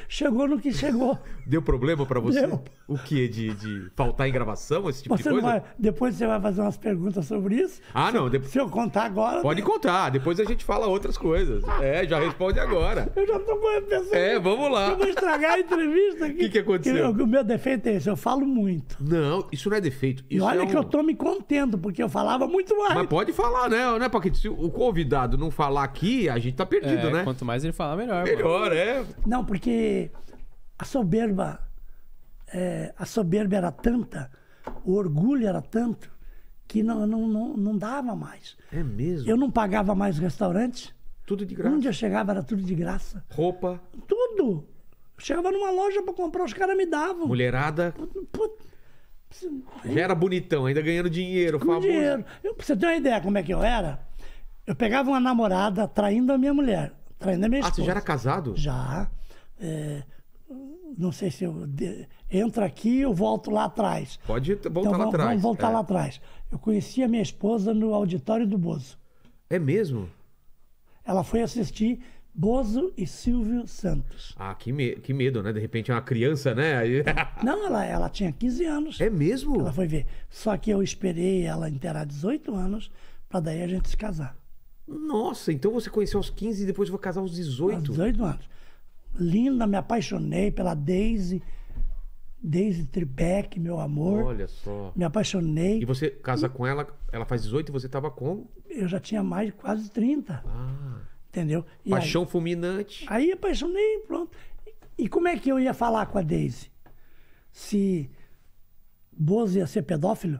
Speaker 3: chegou no que chegou. Deu problema para você? Deu.
Speaker 1: O que? De, de faltar em gravação, esse tipo você de coisa? Vai,
Speaker 3: depois você vai fazer umas perguntas sobre isso.
Speaker 1: Ah, se, não. De... Se eu contar agora. Pode né? contar, depois a gente fala outras coisas. É, já responde agora.
Speaker 3: Eu já tô pensando. É, vamos lá. Eu vou
Speaker 1: estragar a entrevista aqui. O que, que aconteceu? Que, o meu defeito
Speaker 3: é esse, eu falo muito. Não, isso não é defeito. Isso e olha é um... que eu tô me contendo, porque eu falava muito
Speaker 1: mais. Mas pode falar, né? né Paquete? Se o convidado não falar aqui, a gente tá perdido, é, né? Quanto mais ele falar, melhor. Melhor, mano. é.
Speaker 3: Não, porque a soberba é, a soberba era tanta, o orgulho era tanto, que não, não, não, não dava mais. É mesmo? Eu não pagava mais restaurantes. Tudo de graça. Onde eu chegava era tudo de graça. Roupa? Tudo. Eu chegava numa loja para comprar, os caras me davam.
Speaker 1: Mulherada? Já era bonitão, ainda ganhando dinheiro, Com famoso. dinheiro.
Speaker 3: Eu, pra você ter uma ideia como é que eu era, eu pegava uma namorada traindo a minha mulher, traindo a minha esposa. Ah, você já era casado? Já. É, não sei se eu de, entra aqui, eu volto lá atrás.
Speaker 1: Pode voltar então, lá atrás. Vamos voltar é. lá atrás.
Speaker 3: Eu conheci a minha esposa no auditório do Bozo. É mesmo? Ela foi assistir Bozo e Silvio Santos.
Speaker 1: Ah, que, me que medo, né? De repente é uma criança, né?
Speaker 3: Não, ela, ela tinha 15 anos. É mesmo? Ela foi ver. Só que eu esperei ela inteirar 18 anos para daí a gente se casar.
Speaker 1: Nossa, então você conheceu aos 15 e depois vou casar aos 18? Aos
Speaker 3: 18 anos. Linda, me apaixonei pela Daisy Daisy Beck, meu amor. Olha só. Me apaixonei. E
Speaker 1: você casa e... com ela, ela faz 18 e você estava com?
Speaker 3: Eu já tinha mais de quase 30. Ah. Entendeu? E Paixão
Speaker 1: aí... fulminante.
Speaker 3: Aí apaixonei, pronto. E como é que eu ia falar com a Daisy? Se Bozo ia ser pedófilo?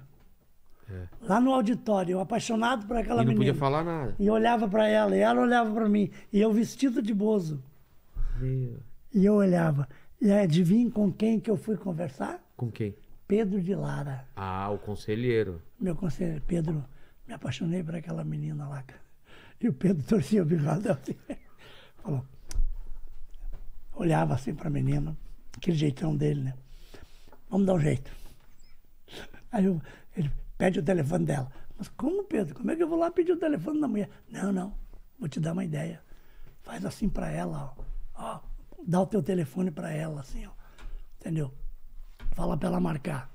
Speaker 3: É. Lá no auditório, eu apaixonado por aquela menina. E não menina, podia falar nada. E olhava para ela, e ela olhava para mim. E eu vestido de Bozo. Meu. E eu olhava. E adivinha com quem que eu fui conversar? Com quem? Pedro de Lara.
Speaker 1: Ah, o conselheiro. Meu conselheiro,
Speaker 3: Pedro. Me apaixonei por aquela menina lá. E o Pedro torcia o bigode assim. Falou. Olhava assim para a menina, aquele jeitão dele, né? Vamos dar um jeito. Aí eu, ele pede o telefone dela. Mas como, Pedro? Como é que eu vou lá pedir o telefone da mulher? Não, não. Vou te dar uma ideia. Faz assim para ela, ó. ó dá o teu telefone para ela, assim, ó. Entendeu? Fala para ela marcar.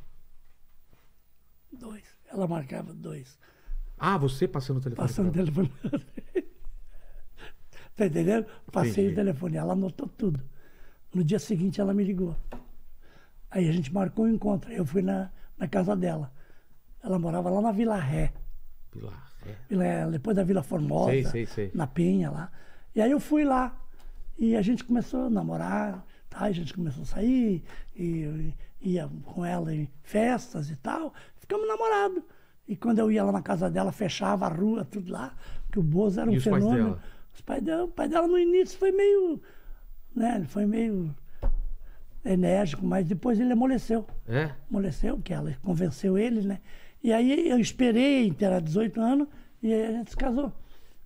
Speaker 3: Dois. Ela marcava dois. Ah,
Speaker 1: você passando o telefone? Passando o
Speaker 3: telefone. tá entendendo? Passei Entendi. o telefone. Ela anotou tudo. No dia seguinte ela me ligou. Aí a gente marcou um encontro. Eu fui na, na casa dela. Ela morava lá na Vila Ré. Vila Ré. Vila, depois da Vila Formosa. Sei, sei, sei. Na Penha lá. E aí eu fui lá. E a gente começou a namorar, tá? a gente começou a sair, e, ia com ela em festas e tal. Ficamos namorados. E quando eu ia lá na casa dela, fechava a rua, tudo lá, porque o Bozo era um e os fenômeno. Pais os pais dela, o pai dela no início foi meio. Né, foi meio enérgico, mas depois ele amoleceu. É? Amoleceu, que ela convenceu ele, né? E aí eu esperei era 18 anos e a gente se casou.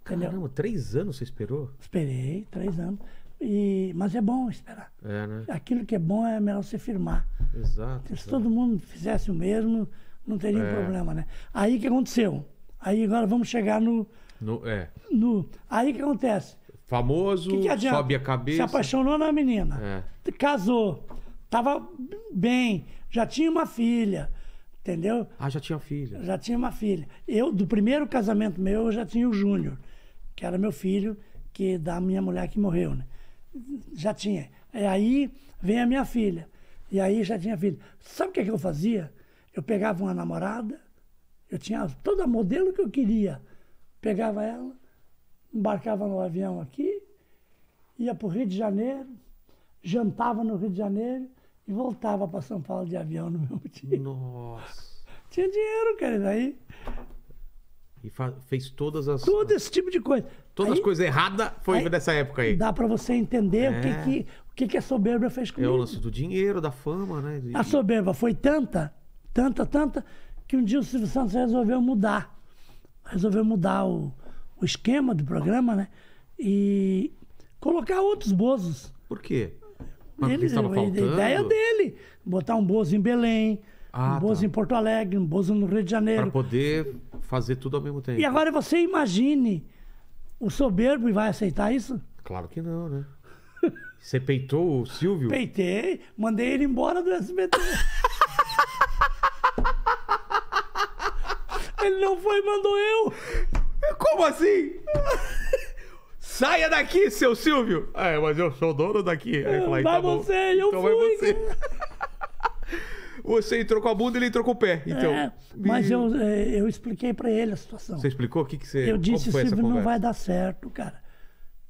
Speaker 1: Entendeu? Caramba, três anos você esperou?
Speaker 3: Esperei, três anos. E, mas é bom esperar. É, né? Aquilo que é bom é melhor você firmar.
Speaker 1: Exato. Se todo
Speaker 3: mundo fizesse o mesmo, não teria é. problema, né? Aí que aconteceu? Aí agora vamos chegar no. no é. No, aí que acontece?
Speaker 1: Famoso, que que sobe a cabeça. Se apaixonou
Speaker 3: na menina. É. Casou. Tava bem. Já tinha uma filha. Entendeu? Ah, já tinha filha. Já tinha uma filha. Eu, do primeiro casamento meu, eu já tinha o Júnior, que era meu filho, que da minha mulher que morreu, né? já tinha. E aí vem a minha filha. E aí já tinha filho. Sabe o que, é que eu fazia? Eu pegava uma namorada, eu tinha toda a modelo que eu queria. Pegava ela, embarcava no avião aqui, ia para o Rio de Janeiro, jantava no Rio de Janeiro e voltava para São Paulo de avião no meu dia. Nossa! Tinha dinheiro, cara, daí
Speaker 1: e fez todas as. Todo esse tipo de coisa. Todas aí, as coisas erradas foi aí, época aí. Dá para você
Speaker 3: entender é. o, que, é. que, o que, que a soberba fez comigo. É o
Speaker 1: lance do dinheiro, da fama, né? A soberba
Speaker 3: foi tanta, tanta, tanta, que um dia o Silvio Santos resolveu mudar. Resolveu mudar o, o esquema do programa, né? E colocar outros bozos.
Speaker 1: Por quê? Mas Eles, a ideia é
Speaker 3: dele, botar um bozo em Belém, ah, um Bozo tá. em Porto Alegre, um Bozo no Rio de Janeiro. Para
Speaker 1: poder fazer tudo ao mesmo tempo. E
Speaker 3: agora você imagine o soberbo e vai aceitar isso?
Speaker 1: Claro que não, né? Você peitou o Silvio? Peitei,
Speaker 3: mandei ele embora do SBT.
Speaker 1: ele não foi, mandou eu. Como assim? Saia daqui, seu Silvio! É, mas eu sou dono daqui. Aí vai tá você, bom. eu então fui. Vai você. Você entrou com a bunda, ele entrou com o pé. É, então, é, mas e... eu,
Speaker 3: eu expliquei para ele a situação. Você
Speaker 1: explicou? O que, que você. Eu disse: Silvio, não vai
Speaker 3: dar certo, cara.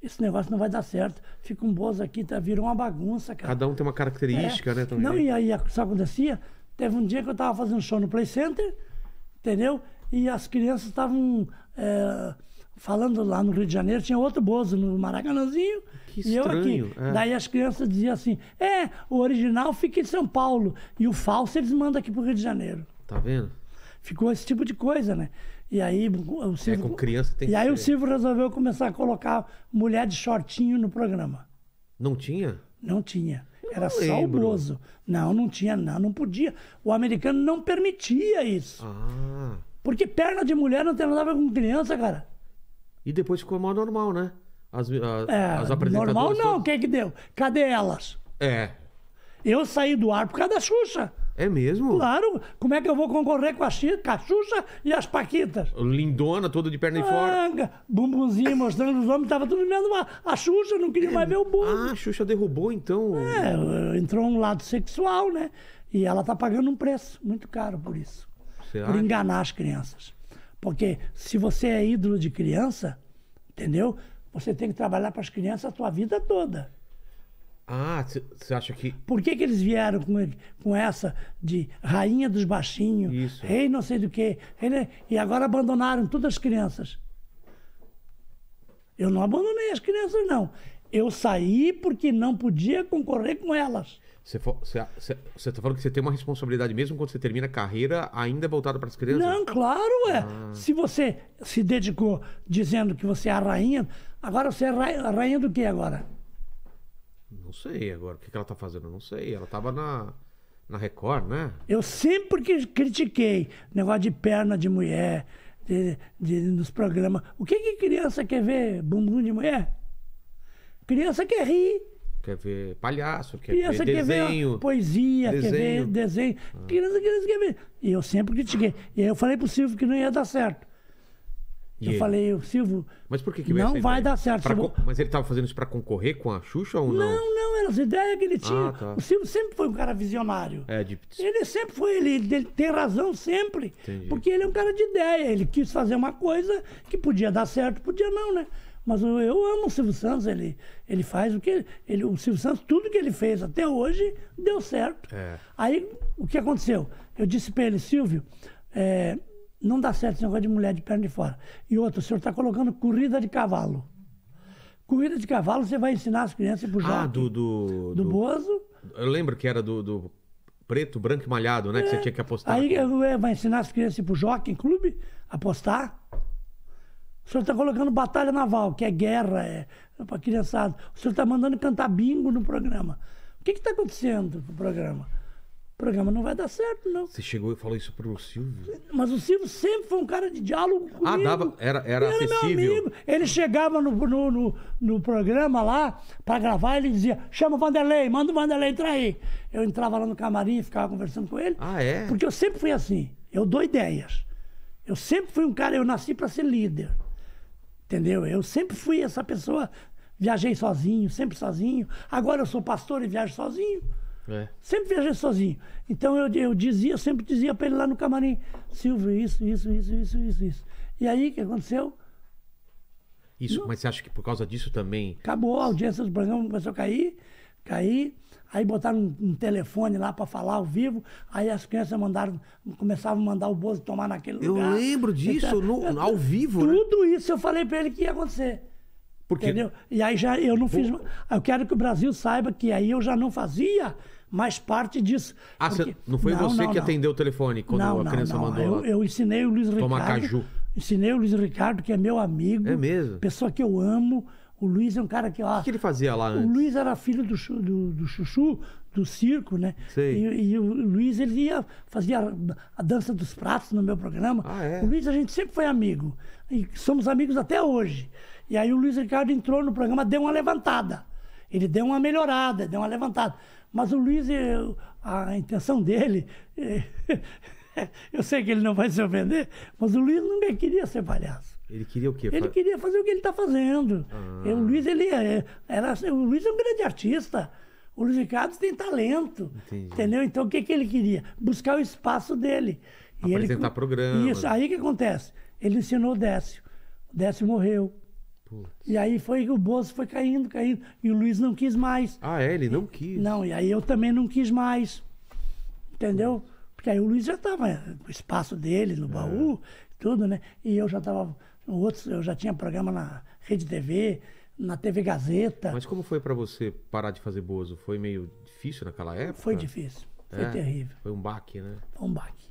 Speaker 3: Esse negócio não vai dar certo. Fica um bozo aqui, tá, virou uma bagunça, cara.
Speaker 1: Cada um tem uma característica, é. né? Também. Não,
Speaker 3: e aí isso acontecia. Teve um dia que eu tava fazendo show no Play Center, entendeu? E as crianças estavam. É, falando lá no Rio de Janeiro, tinha outro Bozo no Maracanãzinho que estranho, e eu aqui. É. Daí as crianças diziam assim: é, o original fica em São Paulo e o falso eles mandam aqui para o Rio de Janeiro. Tá vendo? Ficou esse tipo de coisa, né? E aí o
Speaker 1: Silvio. É, com criança tem E aí ser. o
Speaker 3: Silvio resolveu começar a colocar mulher de shortinho no programa. Não tinha? Não tinha. Não Era lembro. só o Bozo. Não, não tinha, não, não podia. O americano não permitia isso.
Speaker 1: Ah.
Speaker 3: Porque perna de mulher não tem nada a ver com criança, cara. E depois ficou mal normal, né?
Speaker 1: As, a, é, as apresentadoras. Normal não,
Speaker 3: o que que deu? Cadê elas? É. Eu saí do ar por causa da Xuxa. É mesmo? Claro. Como é que eu vou concorrer com a, Xuxa, com a Xuxa e as Paquitas?
Speaker 1: Lindona, toda de perna e fora.
Speaker 3: Bumbumzinho mostrando os homens, tava tudo vendo uma, a Xuxa, não queria é. mais ver o bumbum Ah, a Xuxa derrubou então. É, entrou um lado sexual, né? E ela tá pagando um preço muito caro por isso. Você por acha? enganar as crianças. Porque se você é ídolo de criança, entendeu? Você tem que trabalhar para as crianças a sua vida toda.
Speaker 1: Ah, você acha que.
Speaker 3: Por que, que eles vieram com, com essa de rainha dos baixinhos, Isso. rei não sei do que, e agora abandonaram todas as crianças? Eu não abandonei as crianças, não. Eu saí porque não podia concorrer com elas.
Speaker 1: Você está falando que você tem uma responsabilidade mesmo quando você termina a carreira, ainda voltada para as crianças? Não,
Speaker 3: claro, é. Ah. Se você se dedicou dizendo que você é a rainha, agora você é a rainha do que agora?
Speaker 1: Não sei agora. O que ela está fazendo? não sei. Ela estava na, na Record, né?
Speaker 3: Eu sempre que critiquei negócio de perna de mulher, de, de, nos programas. O que, que criança quer ver? Bumbum de mulher? Criança quer rir
Speaker 1: quer ver palhaço, quer criança ver desenho. Quer ver poesia, desenho. quer ver
Speaker 3: desenho. Ah. Criança, criança quer ver. E eu sempre critiquei. E aí eu falei pro Silvio que não ia dar certo. E eu ele? falei, Silvio. Mas por que, que Não vai dar certo. Silvio...
Speaker 1: Mas ele estava fazendo isso para concorrer com a Xuxa ou não? Não,
Speaker 3: não, era as ideias que ele ah, tinha. Ah, tá. O Silvio sempre foi um cara visionário.
Speaker 1: É, de... Ele
Speaker 3: sempre foi, ele, ele tem razão sempre. Entendi. Porque ele é um cara de ideia. Ele quis fazer uma coisa que podia dar certo, podia não, né? Mas eu, eu amo o Silvio Santos, ele, ele faz o que. Ele, o Silvio Santos, tudo que ele fez até hoje, deu certo. É. Aí, o que aconteceu? Eu disse para ele, Silvio, é, não dá certo esse negócio de mulher de perna de fora. E outro, o senhor está colocando corrida de cavalo. Corrida de cavalo, você vai ensinar as crianças pro jogo. Ah, do,
Speaker 1: do. Do, do Bozo. Eu lembro que era do... do preto, branco e malhado, né? É. Que você é. tinha que apostar. Aí
Speaker 3: é, vai ensinar as crianças pro o em clube apostar. O senhor está colocando batalha naval, que é guerra, é, para criançada. O senhor está mandando cantar bingo no programa. O que está acontecendo com o programa? O programa não vai dar certo, não.
Speaker 1: Você chegou e falou isso para o Silvio?
Speaker 3: Mas o Silvio sempre foi um cara de diálogo ah, comigo. Ah, dava,
Speaker 1: era, era, ele acessível. Meu amigo.
Speaker 3: Ele chegava no, no, no, no programa lá para gravar, ele dizia, chama o Vanderlei, manda o Vanderlei entrar aí. Eu entrava lá no camarim e ficava conversando com ele.
Speaker 1: Ah, é? Porque
Speaker 3: eu sempre fui assim, eu dou ideias. Eu sempre fui um cara, eu nasci para ser líder. Entendeu? Eu sempre fui essa pessoa, viajei sozinho, sempre sozinho. Agora eu sou pastor e viajo sozinho. É. Sempre viajei sozinho. Então eu, eu dizia, sempre dizia para ele lá no camarim, Silvio, isso, isso, isso, isso, isso, isso. E aí o que aconteceu?
Speaker 1: Isso, Não. mas você acha que por causa disso também. Acabou
Speaker 3: a audiência do programa, começou a cair, cair. Aí botaram um, um telefone lá para falar ao vivo, aí as crianças mandaram, começavam a mandar o Bozo tomar naquele eu lugar. Eu lembro disso, então, no, ao vivo. Né? Tudo né? isso eu falei para ele que ia acontecer. Porque... Entendeu? E aí já eu não fiz. Eu quero que o Brasil saiba que aí eu já não fazia mais parte disso. Ah, porque... não foi não, você não, que não. atendeu
Speaker 1: o telefone quando a criança mandou? Eu, eu
Speaker 3: ensinei o Luiz Ricardo. Tomar caju. Ensinei o Luiz Ricardo, que é meu amigo. É mesmo. Pessoa que eu amo. O Luiz é um cara que. Ó, o que, ele
Speaker 1: fazia lá antes? O
Speaker 3: Luiz era filho do, do, do Chuchu, do circo, né? Sei. E, e o Luiz, ele ia, fazia a, dança dos pratos no meu programa. Ah, é? O Luiz, a gente sempre foi amigo. E somos amigos até hoje. E aí o Luiz Ricardo entrou no programa, deu uma levantada. Ele deu uma melhorada, deu uma levantada. Mas o Luiz, a intenção dele. eu sei que ele não vai se ofender, mas o Luiz nunca queria ser palhaço.
Speaker 1: Ele queria o quê? Ele
Speaker 3: queria fazer o que ele está fazendo. Ah. É, o Luiz, ele é, era, o Luiz é um grande artista. O Luiz Ricardo tem talento. Entendi. Entendeu? Então o que, que ele queria? Buscar o espaço dele. E Apresentar ele, programa. Isso, aí que acontece? Ele ensinou o Décio. O Décio morreu. Putz. E aí foi o Bozo foi caindo, caindo. E o Luiz não quis mais. Ah,
Speaker 1: é? Ele não e, quis. Não, e
Speaker 3: aí eu também não quis mais. Entendeu? Putz. Porque aí o Luiz já estava, eh, o espaço dele no é. baú, é. tudo, né? E eu já estava outros, eu já tinha programa na Rede TV, na TV Gazeta.
Speaker 1: Mas como foi para você parar de fazer bozo? Foi meio difícil naquela época? Foi difícil, foi é, terrível. Foi um baque, né? Foi um
Speaker 3: baque.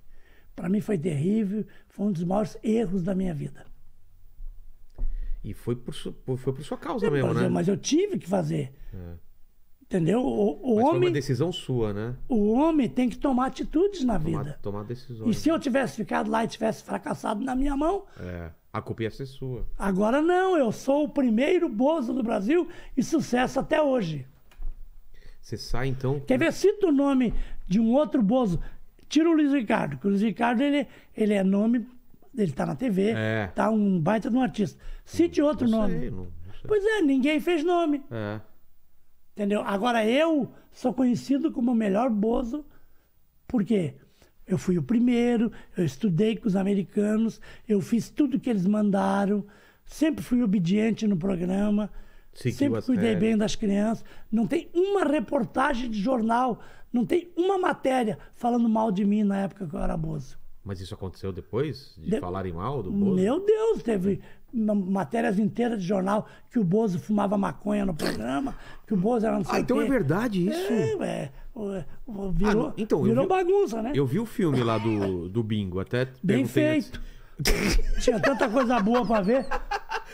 Speaker 3: Para mim foi terrível, foi um dos maiores erros da minha vida.
Speaker 1: E foi por, su, foi por sua causa é, mesmo, né? mas eu
Speaker 3: tive que fazer. É. Entendeu? O, o homem. Foi uma
Speaker 1: decisão sua, né?
Speaker 3: O homem tem que tomar atitudes
Speaker 1: na tomar, vida. Tomar decisões. E
Speaker 3: se né? eu tivesse ficado lá e tivesse fracassado na minha mão,
Speaker 1: é. A culpa ia ser sua.
Speaker 3: Agora não, eu sou o primeiro Bozo do Brasil e sucesso até hoje.
Speaker 1: Você sai então.
Speaker 3: Quer ver? Cita o nome de um outro Bozo. Tira o Luiz Ricardo, que o Luiz Ricardo ele, ele é nome, ele tá na TV, é. tá um baita de um artista. Cite não, outro não nome. Sei, não, sei. Pois é, ninguém fez nome. É. Entendeu? Agora eu sou conhecido como o melhor Bozo, por quê? Eu fui o primeiro, eu estudei com os americanos, eu fiz tudo que eles mandaram, sempre fui obediente no programa, Seguiu sempre cuidei bem das crianças. Não tem uma reportagem de jornal, não tem uma matéria falando mal de mim na época que eu era Bozo.
Speaker 1: Mas isso aconteceu depois de, de... falarem mal do Bozo? Meu
Speaker 3: Deus, teve é matérias inteiras de jornal que o Bozo fumava maconha no programa, que o Bozo era não sei Ah, então é quê. é verdade isso? É, é. Virou, ah, então, virou vi, bagunça, né?
Speaker 1: Eu vi o filme lá do, do Bingo, até Bem feito.
Speaker 3: Tinha tanta coisa boa pra ver.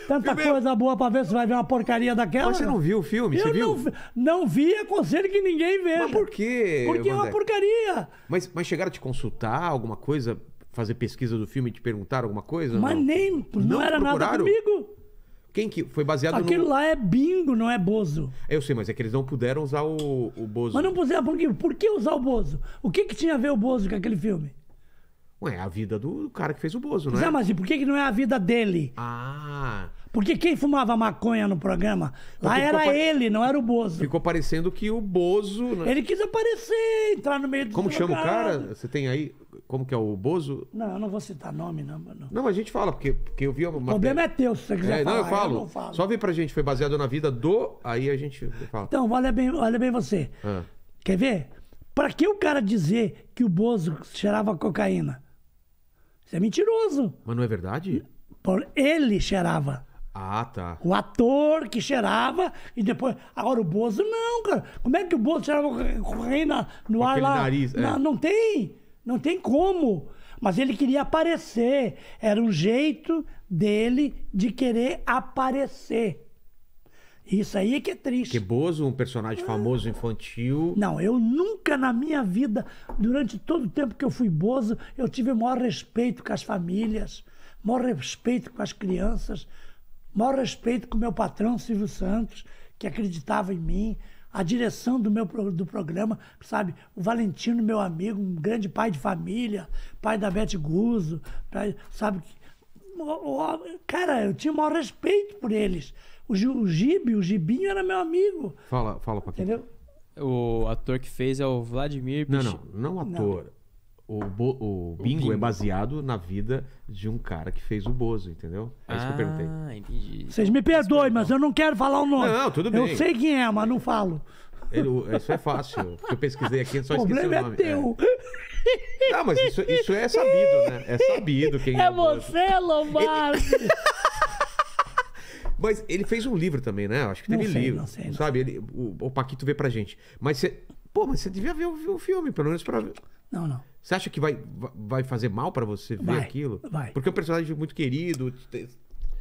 Speaker 3: Tanta coisa boa pra ver, se vai ver uma porcaria daquela. Mas você não né? viu o filme? Eu você viu? Não, não vi, aconselho é que ninguém veja. Mas por quê? Porque é uma porcaria.
Speaker 1: Mas, mas chegaram a te consultar, alguma coisa? fazer pesquisa do filme e te perguntaram alguma coisa? Mas não?
Speaker 3: nem, não, não era procuraram? nada
Speaker 1: comigo. Quem que foi baseado Aquilo no... lá é bingo, não é bozo. Eu sei, mas é que eles não puderam usar o, o bozo. Mas não
Speaker 3: puseram, por quê? Por que usar o bozo? O que, que tinha a ver o bozo com aquele filme?
Speaker 1: Ué, é a vida do cara que fez o Bozo, né? mas
Speaker 3: e por que, que não é a vida dele? Ah. Porque quem fumava maconha no programa, lá ah, era ele, não era o
Speaker 1: Bozo. Ficou parecendo que o Bozo. Né? Ele quis
Speaker 3: aparecer, entrar no meio do Como chama o cara?
Speaker 1: Você tem aí. Como que é o Bozo?
Speaker 3: Não, eu não vou citar nome, não. Não,
Speaker 1: não mas a gente fala, porque, porque eu vi uma. O problema
Speaker 3: é teu, se você quiser é, falar. Não, eu falo. Eu não
Speaker 1: falo. Só vem pra gente, foi baseado na vida do. Aí a gente fala. Então,
Speaker 3: olha bem, olha bem você. Ah. Quer ver? Pra que o cara dizer que o Bozo cheirava cocaína? Isso é mentiroso.
Speaker 1: Mas não é verdade?
Speaker 3: Ele cheirava.
Speaker 1: Ah, tá.
Speaker 3: O ator que cheirava e depois. Agora o Bozo não, cara. Como é que o Bozo cheirava correndo no ar lá? Nariz, é. não, não tem. Não tem como. Mas ele queria aparecer. Era um jeito dele de querer aparecer. Isso aí é que é triste.
Speaker 1: Que Bozo, um personagem famoso infantil.
Speaker 3: Não, eu nunca na minha vida, durante todo o tempo que eu fui Bozo, eu tive maior respeito com as famílias, maior respeito com as crianças, maior respeito com o meu patrão Silvio Santos, que acreditava em mim, a direção do meu do programa, sabe? O Valentino, meu amigo, um grande pai de família, pai da Bete Guzo, sabe? Cara, eu tinha o maior respeito por eles. O, Gibi, o Gibinho era meu amigo.
Speaker 2: Fala, fala, Paquinho. Entendeu? O ator que fez é o Vladimir Não, não, não ator. Não.
Speaker 1: O, Bo, o, o bingo, é baseado na vida de um cara que fez o Bozo, entendeu? É isso ah, que eu perguntei. Ah, entendi. Vocês então, me então perdoem, mas eu não quero falar o nome. Não, não tudo bem. Eu sei
Speaker 3: quem é, mas não falo.
Speaker 1: Ele, isso é fácil. eu pesquisei aqui, só esqueci o nome. O problema é, é. teu. É. Não, mas isso, isso é sabido, né? É sabido quem é. É você,
Speaker 3: Lombardi! Ele...
Speaker 1: mas ele fez um livro também, né? Acho que teve não sei, livro. Não sei, não sabe? Ele, o, o, Paquito vê pra gente. Mas você. Pô, mas você devia ver o, o filme, pelo menos pra ver. Não, não. Você acha que vai, vai fazer mal para você ver vai, aquilo? Vai. Porque é um personagem muito querido.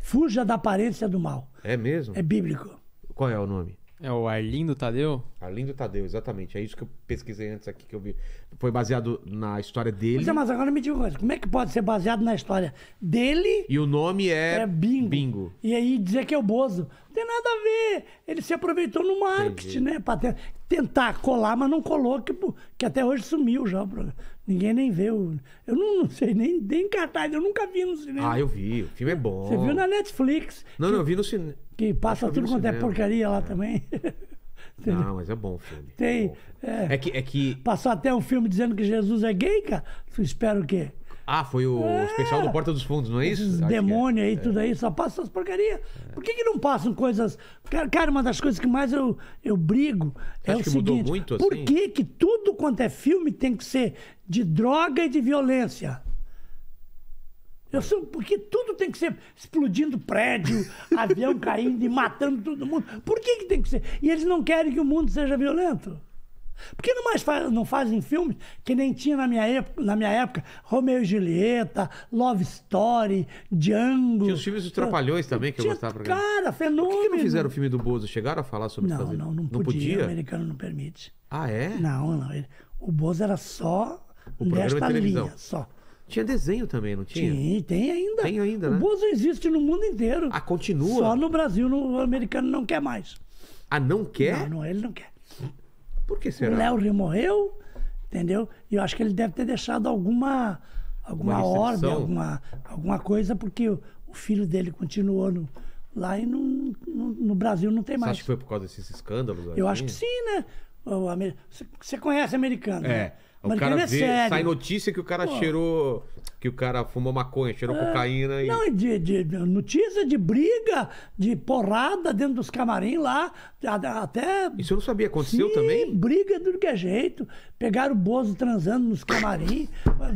Speaker 3: Fuja da aparência do mal.
Speaker 1: É mesmo? É bíblico. Qual é o nome? É o Arlindo Tadeu? Arlindo Tadeu, exatamente. É isso que eu pesquisei antes aqui, que eu vi. Foi baseado na história dele. Pois é, mas
Speaker 3: agora me diga uma coisa. Como é que pode ser baseado na história dele?
Speaker 1: E o nome é... É Bingo. Bingo.
Speaker 3: E aí dizer que é o Bozo. Não tem nada a ver. Ele se aproveitou no marketing, Entendi. né? Pra tentar colar, mas não colou, que, que até hoje sumiu já o programa. Ninguém nem vê. O... Eu não, não, sei, nem, nem cartaz, eu nunca vi no cinema. Ah,
Speaker 1: eu vi, o filme é bom. Você viu na
Speaker 3: Netflix. Não, que, não, eu vi no cinema. Que passa tudo quanto é cinema. é porcaria lá é. também.
Speaker 1: não, mas é bom o filme. É tem. É, bom. é, que, é que.
Speaker 3: Passou até um filme dizendo que Jesus é gay, cara. Tu espera o quê?
Speaker 1: Ah, foi o é. especial do Porta dos Fundos, não é isso? Esses é. demônio é. aí, tudo aí, só
Speaker 3: passa as porcarias. Por que, que não passam coisas. Cara, uma das coisas que mais eu, eu brigo Você é acha o que seguinte, mudou muito assim? Por que, que tudo quanto é filme tem que ser de droga e de violência? Eu sou, porque tudo tem que ser explodindo prédio, avião caindo e matando todo mundo. Por que, que tem que ser? E eles não querem que o mundo seja violento. Por que não, mais faz, não fazem filmes que nem tinha na minha, época, na minha época? Romeo e Julieta, Love Story, Django. Tinha os
Speaker 1: filmes dos Trapalhões eu, também que tinha, eu gostava. Cara,
Speaker 3: fenômeno. Por que, que, não fizeram o
Speaker 1: filme do Bozo? Chegaram a falar sobre não, fazer? Não, não, não podia. podia. O americano
Speaker 3: não permite. Ah, é? Não, não. Ele, o Bozo era só o desta é de linha, só. Tinha desenho também, não tinha? Tinha, tem ainda. Tem ainda, né? O Bozo existe no mundo inteiro. Ah, continua? Só no Brasil, no, o americano não quer mais. Ah, não quer? Não, não ele não quer. Por que será? O Léo Rio morreu, entendeu? E eu acho que ele deve ter deixado alguma, alguma ordem, alguma, alguma coisa, porque o, o filho dele continuou no, lá e no, no, no, Brasil não tem mais. Você acha que
Speaker 1: foi por causa desses escândalos? Eu assim? acho que
Speaker 3: sim, né? Você conhece americano, é. né? O cara é sério. sai notícia
Speaker 1: que o cara Pô. cheirou, que o cara fumou maconha, cheirou é, cocaína. E... Não,
Speaker 3: de, de, notícia de briga, de porrada dentro dos camarim lá, até... Isso eu não sabia, aconteceu Sim, também? briga do que é jeito. Pegaram o Bozo transando nos camarim,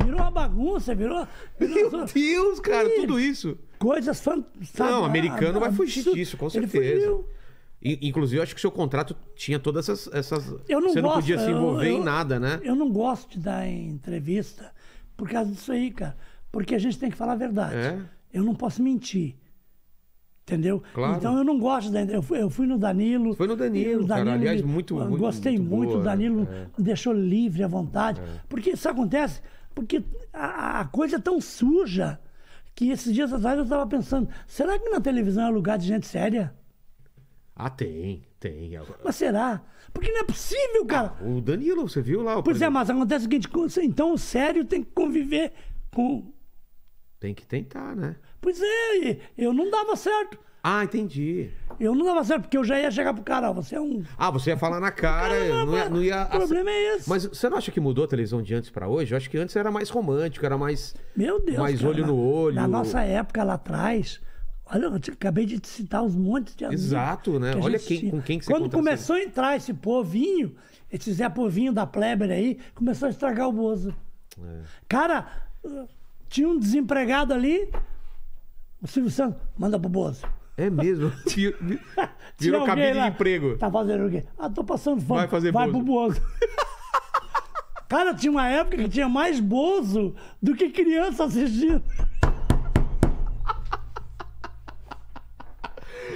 Speaker 3: virou uma bagunça, virou... virou Meu Deus, cara, e... tudo isso. Coisas fantásticas. Não, americano a, a, vai fugir
Speaker 1: disso, com certeza. Ele fugiu. Inclusive, eu acho que o seu contrato tinha todas essas. essas... Eu não Você gosto, não podia se envolver eu, eu, em nada, né? Eu
Speaker 3: não gosto de dar entrevista por causa disso aí, cara. Porque a gente tem que falar a verdade. É? Eu não posso mentir. Entendeu? Claro. Então eu não gosto da eu fui, eu fui no Danilo. Foi no Danilo, Danilo cara, aliás, muito, muito Gostei muito, boa, o né? Danilo é. deixou livre à vontade. É. Porque isso acontece porque a, a, coisa é tão suja que esses dias atrás eu estava pensando, será que na televisão é lugar de gente séria?
Speaker 1: Ah, tem, tem. É mas
Speaker 3: será? Porque não é possível, cara. Ah, o Danilo, você viu lá? O pois é, presidente... é, mas acontece o seguinte Então o sério tem que conviver com.
Speaker 1: Tem que tentar, né?
Speaker 3: Pois é, eu não dava certo. Ah, entendi. Eu não dava certo, porque eu já ia chegar pro cara, você é um. Ah,
Speaker 1: você ia falar na cara, cara não, não, ia, não ia. O problema é esse. Mas você não acha que mudou a televisão de antes para hoje? Eu acho que antes era mais romântico, era mais. Meu Deus. Mais cara, olho no olho. Na nossa
Speaker 3: época lá atrás Olha, eu acabei de te citar uns montes de amigos. Exato, né? Que Olha quem, com quem que você Quando começou assim. a entrar esse povinho, esse Zé Povinho da Pleber aí, começou a estragar o Bozo. É. Cara, tinha um desempregado ali, o Silvio Santos, manda pro Bozo. É mesmo?
Speaker 1: Virou cabine lá, de emprego.
Speaker 3: Tá fazendo o quê? Ah, tô passando fome. Vai fazer Vai Bozo. pro Bozo. Cara, tinha uma época que tinha mais Bozo do que criança assistindo.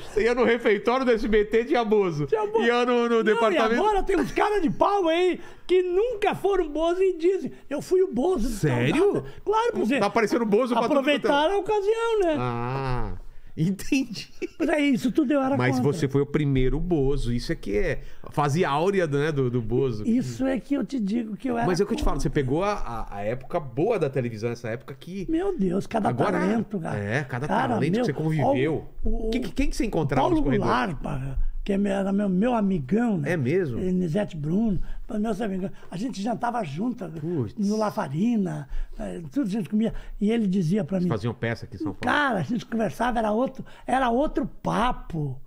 Speaker 1: Você ia no refeitório do SBT de abuso. Ia no,
Speaker 3: no departamento. E agora tem uns caras de pau aí que nunca foram Bozo e dizem: Eu fui o bozo. Sério? Claro, por Tá aparecendo bozo pra Aproveitaram a ocasião, né?
Speaker 1: Ah. Entendi. Pra é isso tudo eu era Mas contra. você foi o primeiro Bozo. Isso é que é. Fazia áurea né, do, do Bozo.
Speaker 3: Isso é que eu te digo que eu era. Mas
Speaker 1: é o que eu te falo, você pegou a, a época boa da televisão, essa época que. Meu Deus, cada Agora, talento, cara. É, cada cara, talento meu, que você conviveu.
Speaker 3: O, o, quem, quem que você encontrava Paulo nos corredores? Goulart, que é era meu, meu amigão, né? É mesmo? Elisete Bruno, meu amigão. A gente jantava junto né? Puts. no Lafarina, né? tudo a gente comia. E ele dizia para mim.
Speaker 1: faziam peça aqui em São Paulo. Cara,
Speaker 3: a gente conversava, era outro, era outro papo,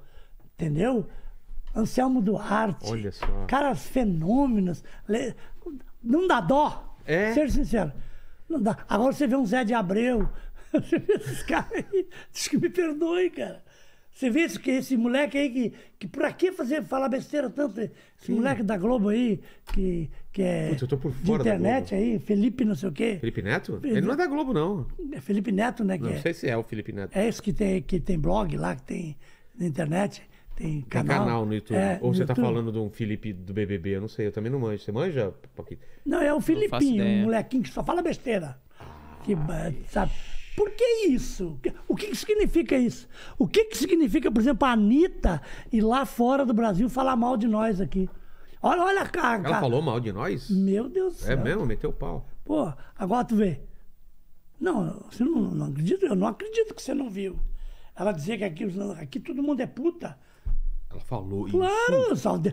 Speaker 3: entendeu? Anselmo Duarte. Olha só. Caras fenômenos. Não dá dó. É? Ser sincero. Não dá. Agora você vê um Zé de Abreu. Você vê esses caras aí. Diz que me perdoe, cara. Você vê que esse moleque aí que, que pra que fazer, falar besteira tanto? Esse Sim. moleque da Globo aí, que, que é. Putz, eu tô por fora. De internet aí, Felipe não sei o quê. Felipe Neto? Ele não é da Globo, não. É Felipe Neto, né? não, é, sei se é o
Speaker 1: Felipe Neto. É
Speaker 3: esse que tem, que tem blog lá, que tem na internet. Tem canal. Tem canal no YouTube. É, Ou no você tá YouTube. tá falando
Speaker 1: de um Felipe do BBB, eu não sei, eu também não manjo. Você manja, Não, é o Filipinho, um
Speaker 3: molequinho que só fala besteira. Ah, que, sabe? Por que isso? O que, que significa isso? O que, que significa, por exemplo, a Anitta ir lá fora do Brasil falar mal de nós aqui? Olha, olha a carga. Ela falou
Speaker 1: mal de nós? Meu Deus do é céu. É mesmo? Meteu o pau. Pô,
Speaker 3: agora tu vê. Não, você não, não acredita, eu não acredito que você não viu. Ela dizia que aqui, aqui todo mundo é puta.
Speaker 1: Ela falou claro, isso.
Speaker 3: só é, deu.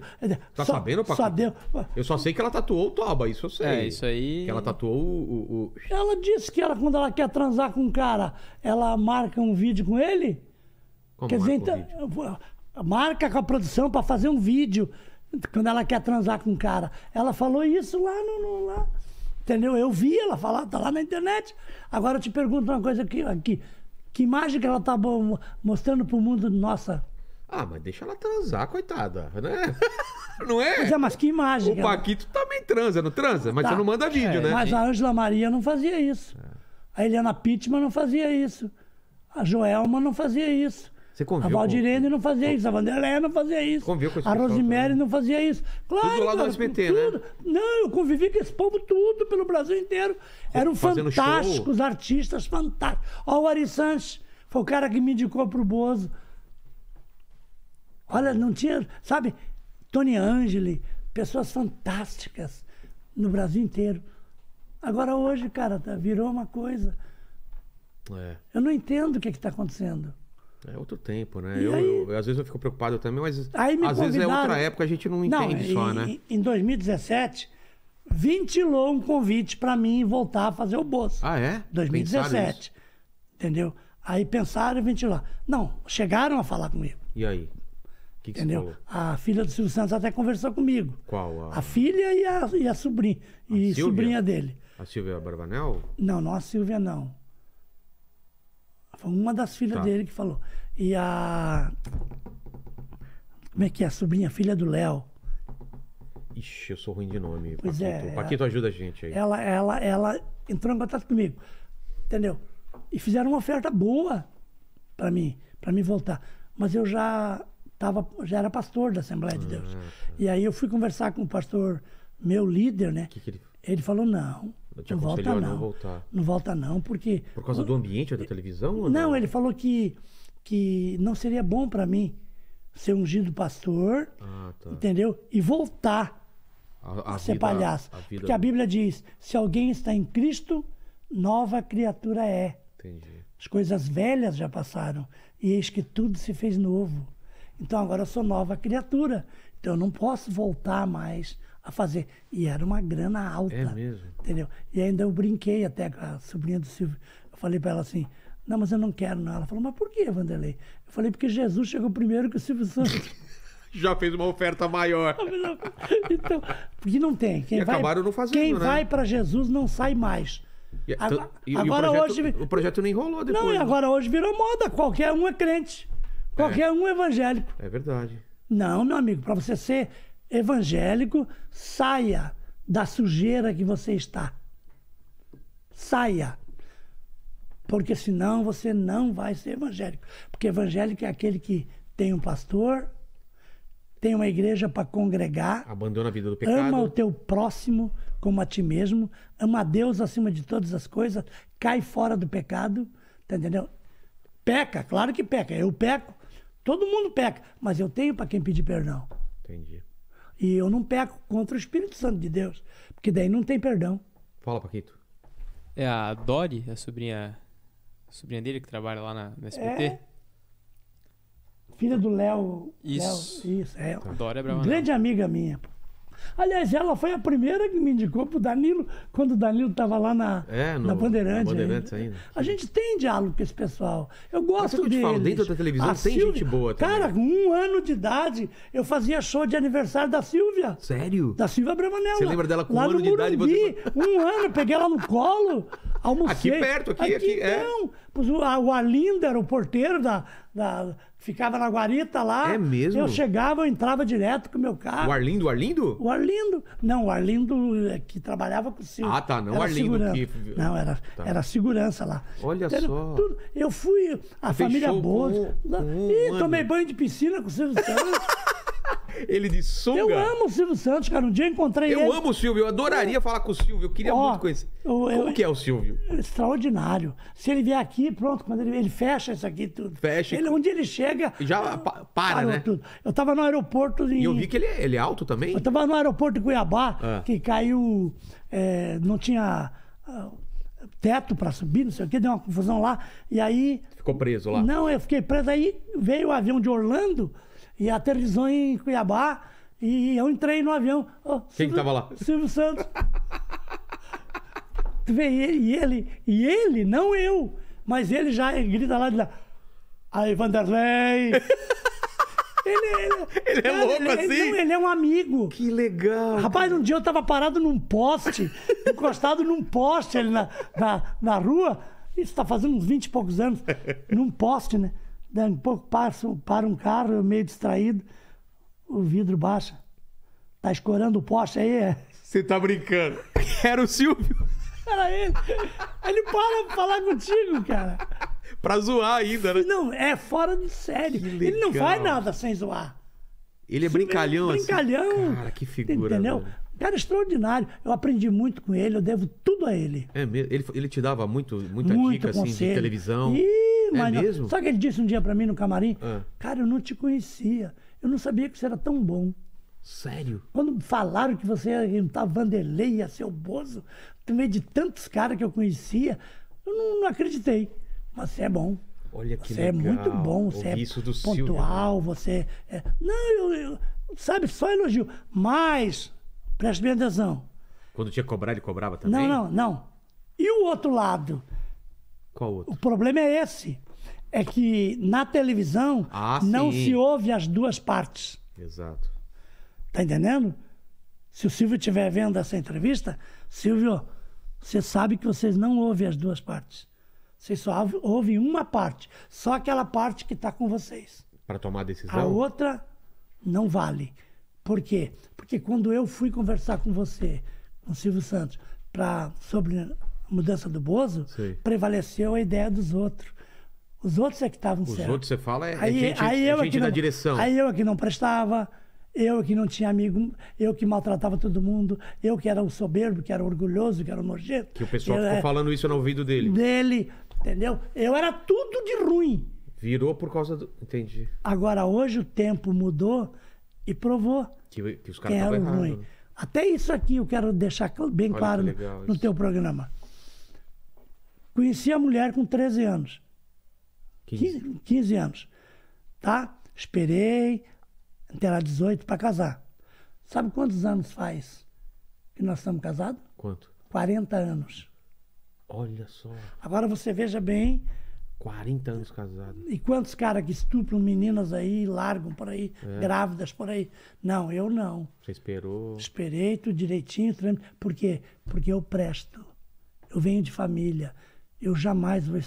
Speaker 3: Tá só, sabendo, Paco? Só deu...
Speaker 1: Eu só sei que ela tatuou o Toba, isso eu sei. É, isso aí. Que ela tatuou o,
Speaker 2: o, o,
Speaker 3: Ela disse que ela, quando ela quer transar com um cara, ela marca um vídeo com ele. Como quer dizer, então, marca com a produção para fazer um vídeo quando ela quer transar com um cara. Ela falou isso lá no. no lá. Entendeu? Eu vi ela falar, tá lá na internet. Agora eu te pergunto uma coisa aqui. aqui. Que imagem que ela tá mostrando pro mundo, nossa,
Speaker 1: ah, mas deixa ela transar, coitada, né?
Speaker 3: Não é? Mas é, mas que imagem. O Paquito
Speaker 1: ela... também transa, não transa? Mas tá. você não manda vídeo, é, né? Mas a
Speaker 3: Ângela Maria não fazia isso. É. A Helena Pittman não fazia isso. A Joelma não fazia isso. Você conviu a Valdirene com... não fazia isso, a Vanderleia não fazia isso. Conviu com a Rosemary não fazia isso. Claro, tudo lá do SBT, né? tudo. né? Não, eu convivi com esse povo tudo pelo Brasil inteiro. Eram Fazendo fantásticos show. artistas, fantásticos. Olha o Ari Sanches foi o cara que me indicou pro Bozo. Olha, não tinha, sabe, Tony Angeli, pessoas fantásticas no Brasil inteiro. Agora hoje, cara, tá, virou uma coisa. É. Eu não entendo o que é está acontecendo.
Speaker 1: É outro tempo, né? Eu, aí, eu, às vezes eu fico preocupado também, mas às vezes é outra época, a gente não entende não, só, em, né?
Speaker 3: Em 2017, ventilou um convite para mim voltar a fazer o bolso. Ah, é? 2017. Entendeu? Aí pensaram e ventilaram. Não, chegaram a falar comigo.
Speaker 1: E aí? Que que entendeu?
Speaker 3: A filha do Silvio Santos até conversou
Speaker 1: comigo. Qual? A, a
Speaker 3: filha e a, e a sobrinha. A e Silvia? sobrinha dele.
Speaker 1: A Silvia Barbanel?
Speaker 3: Não, não a Silvia, não. Foi uma das filhas tá. dele que falou. E a. Como é que é? A sobrinha, filha do Léo.
Speaker 1: Ixi, eu sou ruim de nome. Pois Paquito. é. Paquito ela, é. ajuda a gente aí.
Speaker 3: Ela, ela, ela entrou em contato comigo. Entendeu? E fizeram uma oferta boa para mim, para mim voltar. Mas eu já tava, já era pastor da Assembleia de ah, Deus. Ah, e ah. aí eu fui conversar com o pastor, meu líder, né? Que que ele... ele falou, não, não volta não. Não, voltar. não volta não, porque... Por causa do
Speaker 1: ambiente da televisão? Não,
Speaker 3: não, ele falou que, que não seria bom para mim ser ungido pastor, ah, tá. entendeu? E voltar
Speaker 1: a, a, a ser vida, palhaço. A vida... Porque a
Speaker 3: Bíblia diz, se alguém está em Cristo, nova criatura é. Entendi. As coisas velhas já passaram, e eis que tudo se fez novo. Então agora eu sou nova criatura. Então eu não posso voltar mais a fazer. E era uma grana alta. É mesmo. Entendeu? E ainda eu brinquei até com a sobrinha do Silvio. Eu falei para ela assim: não, mas eu não quero, não. Ela falou: mas por que, Vanderlei? Eu falei: porque Jesus chegou primeiro que o Silvio Santos.
Speaker 1: Já fez uma oferta maior.
Speaker 3: então, porque não tem. Quem e vai, acabaram não fazendo, Quem né? vai para Jesus não sai mais.
Speaker 1: E, é, agora, e o, projeto, hoje... o projeto nem rolou depois. Não, e né? agora
Speaker 3: né? hoje virou moda. Qualquer um é crente. Qualquer é. um evangélico.
Speaker 1: É verdade.
Speaker 3: Não, meu amigo, para você ser evangélico, saia da sujeira que você está. Saia. Porque senão você não vai ser evangélico. Porque evangélico é aquele que tem um pastor, tem uma igreja para congregar.
Speaker 1: Abandona a vida do pecado. Ama o
Speaker 3: teu próximo como a ti mesmo. Ama a Deus acima de todas as coisas. Cai fora do pecado. Tá entendeu? Peca, claro que peca. Eu peco. Todo mundo peca, mas eu tenho para quem pedir perdão. Entendi. E eu não peco contra o Espírito Santo de Deus, porque daí não tem perdão.
Speaker 1: Fala, Paquito.
Speaker 2: É a Dori, a sobrinha, a sobrinha dele que trabalha lá na, na É...
Speaker 3: Filha do Léo. Isso.
Speaker 1: Léo, isso,
Speaker 2: é. Dori é brava, grande
Speaker 3: amiga minha. Aliás, ela foi a primeira que me indicou para o Danilo, quando o Danilo estava lá na, é, no, na né? Bandeirante. Na Bandeirante ainda. ainda. A gente tem diálogo com esse pessoal. Eu gosto Mas deles. Falo, dentro da televisão a tem Silvia... gente boa também. Cara, com um ano de idade, eu fazia show de aniversário da Silvia. Sério? Da Silvia Bramanel. Você lembra dela com um ano de Murumbi, idade? Você... Um ano, peguei ela no colo, almocei. Aqui perto, aqui. aqui, aqui então, é. o Alindo era o porteiro da, da, Ficava na guarita lá. É mesmo? Eu chegava, eu entrava direto com o meu carro. O Arlindo, o Arlindo? O Arlindo. Não, o Arlindo eh, que trabalhava com o Silvio. Ah, tá. Não era o Arlindo que... Não, era, tá. era segurança lá. Olha então, só. Tudo. Eu fui... A família boa.
Speaker 1: Com... E
Speaker 3: tomei banho de piscina com o Silvio Santos.
Speaker 1: Ele de sunga. Eu amo
Speaker 3: o Silvio Santos, cara. Um dia eu encontrei eu ele. Eu amo o Silvio.
Speaker 1: Eu adoraria eu... falar com o Silvio. Eu queria oh, muito conhecer. Eu, eu, Como que é o Silvio?
Speaker 3: Extraordinário. Se ele vier aqui, pronto. Quando ele, ele fecha isso aqui tudo. Fecha. Ele, onde ele chega... já para, para, né? Tudo. Eu tava no aeroporto... Em... E eu vi que ele
Speaker 1: é, ele é alto
Speaker 3: também. Eu tava no aeroporto de Cuiabá, ah. que caiu... É, não tinha ah, teto para subir, não sei o que, deu uma confusão lá. E aí.
Speaker 1: Ficou preso lá?
Speaker 3: Não, eu fiquei preso. Aí veio o avião de Orlando e aterrizou em Cuiabá e eu entrei no avião. Oh, Quem Silvio, que tava lá? Silvio Santos. tu vê, e ele, e ele, não eu, mas ele já grita lá de lá. Aí, Vanderlei! Ele, ele, ele, é louco ele, assim? Ele, não, ele é um amigo. Que legal. Rapaz, um dia eu tava parado num poste, encostado num poste ali na, na, na rua. Isso tá fazendo uns 20 e poucos anos. Num poste, né? Daí um pouco passa, para um carro, meio distraído, o vidro baixa. Tá escorando o poste aí? É? Você tá brincando. Era o Silvio. Era ele. Ele para pra falar contigo, cara. Pra zoar ainda, né? Não, é fora de sério. Ele não faz nada sem zoar.
Speaker 1: Ele é brincalhão, brincalhão assim. Brincalhão. Cara, que figura. Entendeu?
Speaker 3: Cara extraordinário. Eu aprendi muito com ele, eu devo tudo a ele.
Speaker 1: É mesmo? Ele, ele te dava muito, muita muito dica assim, de televisão? Ih, é mas é não. mesmo? Só que ele
Speaker 3: disse um dia para mim no camarim? Ah. Cara, eu não te conhecia. Eu não sabia que você era tão bom. Sério? Quando falaram que você ia o Vanderlei, ia ser o Bozo, no meio de tantos caras que eu conhecia, eu não, não acreditei. Mas você é bom.
Speaker 2: Olha que você é legal. é muito bom, você Ouvi é pontual,
Speaker 3: Silvio, né? você é... Não, eu, eu, sabe, só elogio. Mas Preste bem atenção.
Speaker 1: Quando tinha que cobrar, ele cobrava também? Não,
Speaker 3: não, não. E o outro lado? Qual outro? O problema é esse. É que na televisão ah, não se ouve as duas partes. Exato. Tá entendendo? Se o Silvio estiver vendo essa entrevista, Silvio, você sabe que vocês não ouvem as duas partes. Vocês só ouvem uma parte, só aquela parte que está com vocês.
Speaker 1: Para tomar a decisão? A
Speaker 3: outra não vale. Por quê? Porque quando eu fui conversar com você, com o Silvio Santos, pra, sobre a mudança do Bozo, prevaleceu a ideia dos outros. Os outros é que estavam certos. Os certo. outros, você fala, é, é aí, gente, aí é eu é gente da não, direção. Aí eu é que não prestava, eu é que não tinha amigo, eu que maltratava todo mundo, eu que era o soberbo, que era orgulhoso, que era o nojento.
Speaker 1: Que o pessoal ficou é, falando isso no ouvido dele.
Speaker 3: Dele, entendeu? Eu era tudo de ruim.
Speaker 1: Virou por causa do. Entendi.
Speaker 3: Agora, hoje o tempo mudou e provou.
Speaker 1: Que, que os caras estavam errados. Ruim.
Speaker 3: Até isso aqui eu quero deixar bem Olha claro legal, no teu programa. Conheci a mulher com 13 anos. 15, 15 anos. Tá? Esperei até ela 18 para casar. Sabe quantos anos faz que nós estamos casados? Quanto? 40 anos.
Speaker 1: Olha só.
Speaker 3: Agora você veja bem
Speaker 1: 40 anos casado.
Speaker 3: E quantos caras que estupram meninas aí, largam por aí, é. grávidas por aí? Não, eu não.
Speaker 1: Você esperou?
Speaker 3: Esperei tudo direitinho. Por quê? Porque eu presto. Eu venho de família. Eu jamais vou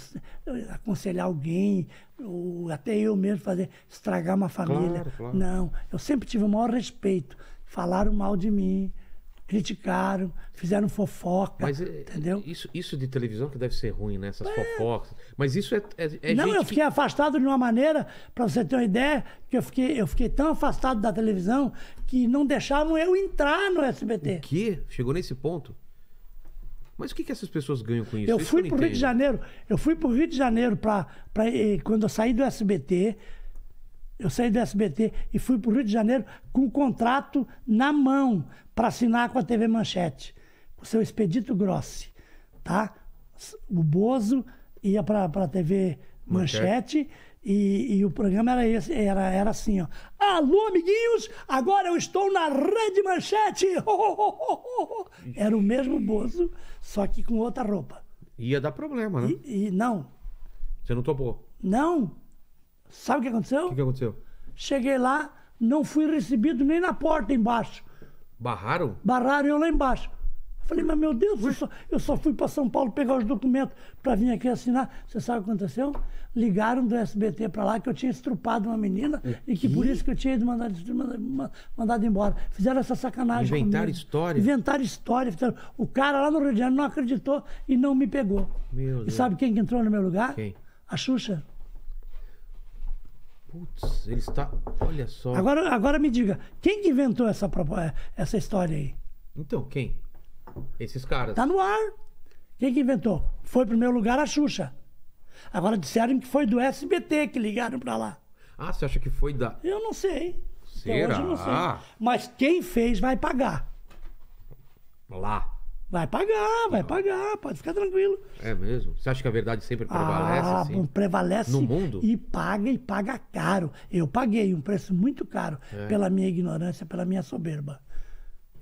Speaker 3: aconselhar alguém, ou até eu mesmo, fazer estragar uma família. Claro, claro. Não, eu sempre tive o maior respeito. Falaram mal de mim, criticaram, fizeram fofoca,
Speaker 1: mas, é, entendeu? Isso, isso de televisão que deve ser ruim, né? Essas é. fofocas. Mas isso é, é, é Não, eu fiquei que...
Speaker 3: afastado de uma maneira, para você ter uma ideia, que eu fiquei, eu fiquei tão afastado da televisão que não deixavam eu entrar no SBT. O
Speaker 1: quê? Chegou nesse ponto? Mas o que, que essas pessoas ganham com isso? Eu isso fui para o Rio de
Speaker 3: Janeiro. Eu fui para o Rio de Janeiro para eh, quando eu saí do SBT, eu saí do SBT e fui para o Rio de Janeiro com um contrato na mão para assinar com a TV Manchete, o seu Expedito Grossi, tá? O Bozo ia para a TV Manchete. E, e, o programa era esse, era, era assim, ó. Alô, amiguinhos, agora eu estou na Rede Manchete! Era o mesmo Bozo, só que com outra roupa.
Speaker 1: Ia dar problema, né?
Speaker 3: E, e não.
Speaker 1: Você não topou?
Speaker 3: Não. Sabe o que aconteceu? O que, que aconteceu? Cheguei lá, não fui recebido nem na porta embaixo.
Speaker 1: Barraram?
Speaker 3: Barraram eu lá embaixo. Falei, mas meu Deus, eu só, eu só fui para São Paulo pegar os documentos para vir aqui assinar. Você sabe o que aconteceu? Ligaram do SBT para lá que eu tinha estrupado uma menina e, e que, por isso que eu tinha ido mandado, mandado embora. Fizeram essa sacanagem. Inventaram comigo. história? Inventaram história. Fizeram... O cara lá no Rio de Janeiro não acreditou e não me pegou. Meu e sabe quem que entrou no meu lugar? Quem? A Xuxa.
Speaker 1: Putz, ele está. Olha só. Agora,
Speaker 3: agora me diga, quem que inventou essa, é, essa história aí? Então,
Speaker 1: quem? Esses caras. Tá no
Speaker 3: ar. Quem que inventou? Foi em primeiro lugar a Xuxa. Agora disseram que foi do SBT que ligaram para lá.
Speaker 1: Ah, você acha que foi da.
Speaker 3: Eu não sei.
Speaker 1: Será? Então, hoje eu não sei.
Speaker 3: Mas quem fez vai pagar. Lá. Vai pagar, vai pagar, pode ficar tranquilo.
Speaker 1: É mesmo? Você acha que a verdade sempre prevalece? Ah, assim? prevalece no mundo? E
Speaker 3: paga e paga caro. Eu paguei um preço muito caro é. pela minha ignorância, pela minha soberba.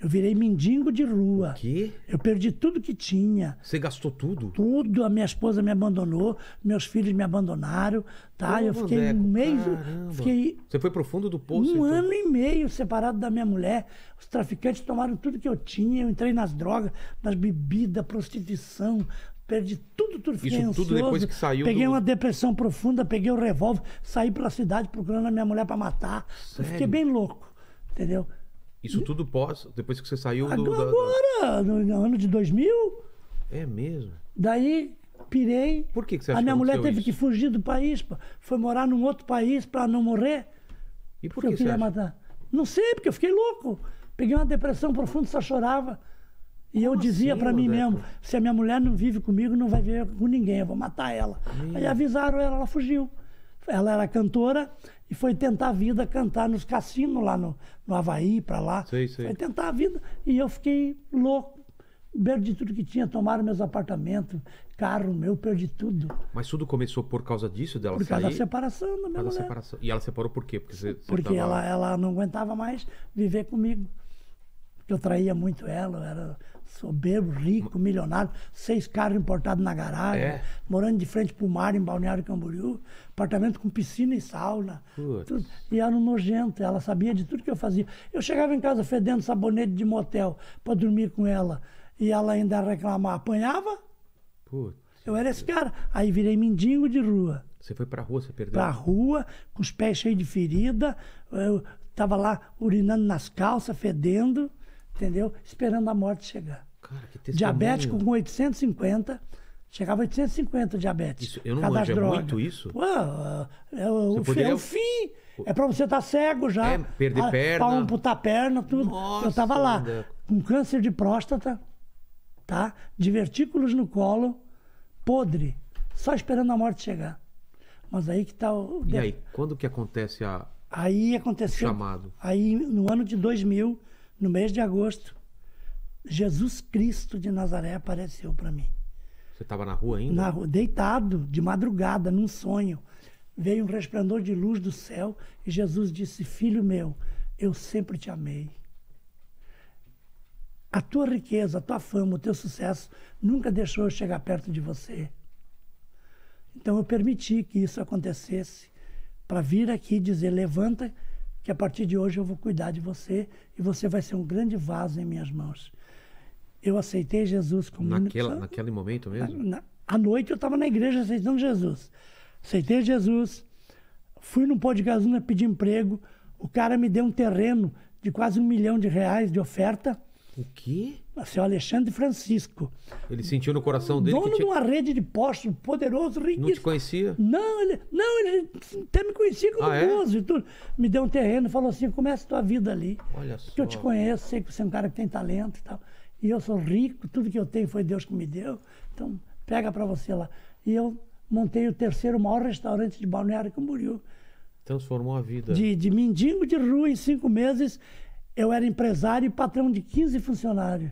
Speaker 3: Eu virei mendigo de rua. O quê? Eu perdi tudo que tinha.
Speaker 1: Você gastou tudo?
Speaker 3: Tudo. A minha esposa me abandonou, meus filhos me abandonaram, tá? eu fiquei boneco, um mês. Fiquei
Speaker 1: Você foi profundo fundo do poço? Um então.
Speaker 3: ano e meio separado da minha mulher. Os traficantes tomaram tudo que eu tinha. Eu entrei nas drogas, nas bebidas, prostituição, perdi tudo, tudo fiquei Isso ansioso, tudo depois que saiu Peguei do... uma depressão profunda, peguei o um revólver, saí pela cidade procurando a minha mulher para matar. Sério? Eu fiquei bem louco, entendeu?
Speaker 1: Isso tudo pós, depois que você saiu do. Agora,
Speaker 3: da, da... no ano de 2000.
Speaker 1: É mesmo?
Speaker 3: Daí pirei. Por que, que você A minha que mulher teve isso? que fugir do país, foi morar num outro país para não morrer. E por que eu queria matar? Não sei, porque eu fiquei louco. Peguei uma depressão profunda, só chorava. E Como eu dizia assim, para mim Deco? mesmo: se a minha mulher não vive comigo, não vai viver com ninguém, eu vou matar ela. Meu. Aí avisaram ela, ela fugiu ela era cantora e foi tentar a vida cantar nos cassinos lá no, no Havaí, para lá. Sei, sei. Foi tentar a vida e eu fiquei louco. Perdi tudo que tinha, tomaram meus apartamentos, carro meu, perdi tudo.
Speaker 1: Mas tudo começou por causa disso, dela por sair? Por causa da
Speaker 3: separação da minha mulher. Separação.
Speaker 1: E ela separou por quê? Porque, você, você Porque tava... ela, ela
Speaker 3: não aguentava mais viver comigo. Porque eu traía muito ela, eu era soberbo, rico, milionário, seis carros importados na garagem, é. morando de frente para o mar em Balneário Camboriú, apartamento com piscina e sauna. Tudo, e era um nojento, ela sabia de tudo que eu fazia. Eu chegava em casa fedendo sabonete de motel para dormir com ela e ela ainda reclamava apanhava. Putz, eu era esse cara. Aí virei mendigo de rua.
Speaker 1: Você foi pra rua, você perdeu? Pra
Speaker 3: rua, com os pés cheios de ferida. Eu tava lá urinando nas calças, fedendo, entendeu? Esperando a morte chegar. Cara, que Diabético com 850 Chegava a 850 diabetes. Isso, eu não manjo, é muito isso? Pô, é, é o, poderia... é o fim. É para você estar tá cego já. É, perder a, perna. Para amputar perna, tudo. Nossa, eu estava lá anda. com câncer de próstata, tá? Divertículos no colo, podre, só esperando a morte chegar. Mas aí que tá o... E aí,
Speaker 1: quando que acontece a... Aí aconteceu... O chamado.
Speaker 3: Aí, no ano de 2000, no mês de agosto, Jesus Cristo de Nazaré apareceu para mim.
Speaker 1: Você estava na rua ainda? Na rua,
Speaker 3: deitado, de madrugada, num sonho. Veio um resplendor de luz do céu e Jesus disse: Filho meu, eu sempre te amei. A tua riqueza, a tua fama, o teu sucesso nunca deixou eu chegar perto de você. Então eu permiti que isso acontecesse para vir aqui dizer: levanta, que a partir de hoje eu vou cuidar de você e você vai ser um grande vaso em minhas mãos eu aceitei Jesus como naquela
Speaker 1: naquele momento mesmo.
Speaker 3: Na, na, à noite eu estava na igreja aceitando Jesus, aceitei Jesus, fui no pó de gasolina pedir emprego, o cara me deu um terreno de quase um milhão de reais de oferta. O quê? O seu Alexandre Francisco.
Speaker 1: Ele sentiu no coração dele. Dono que tinha... de uma
Speaker 3: rede de postos, poderoso, riquíssimo. Não te conhecia? Não, ele, não, ele até me conhecia como ah, gozo é? e tudo. Me deu um terreno e falou assim: começa a tua vida ali. Olha só. Que eu te conheço, sei que você é um cara que tem talento e tal. E eu sou rico, tudo que eu tenho foi Deus que me deu. Então, pega para você lá. E eu montei o terceiro maior restaurante de Balneário Camboriú.
Speaker 1: Transformou a vida. De,
Speaker 3: de mendigo de rua em cinco meses, eu era empresário e patrão de 15 funcionários.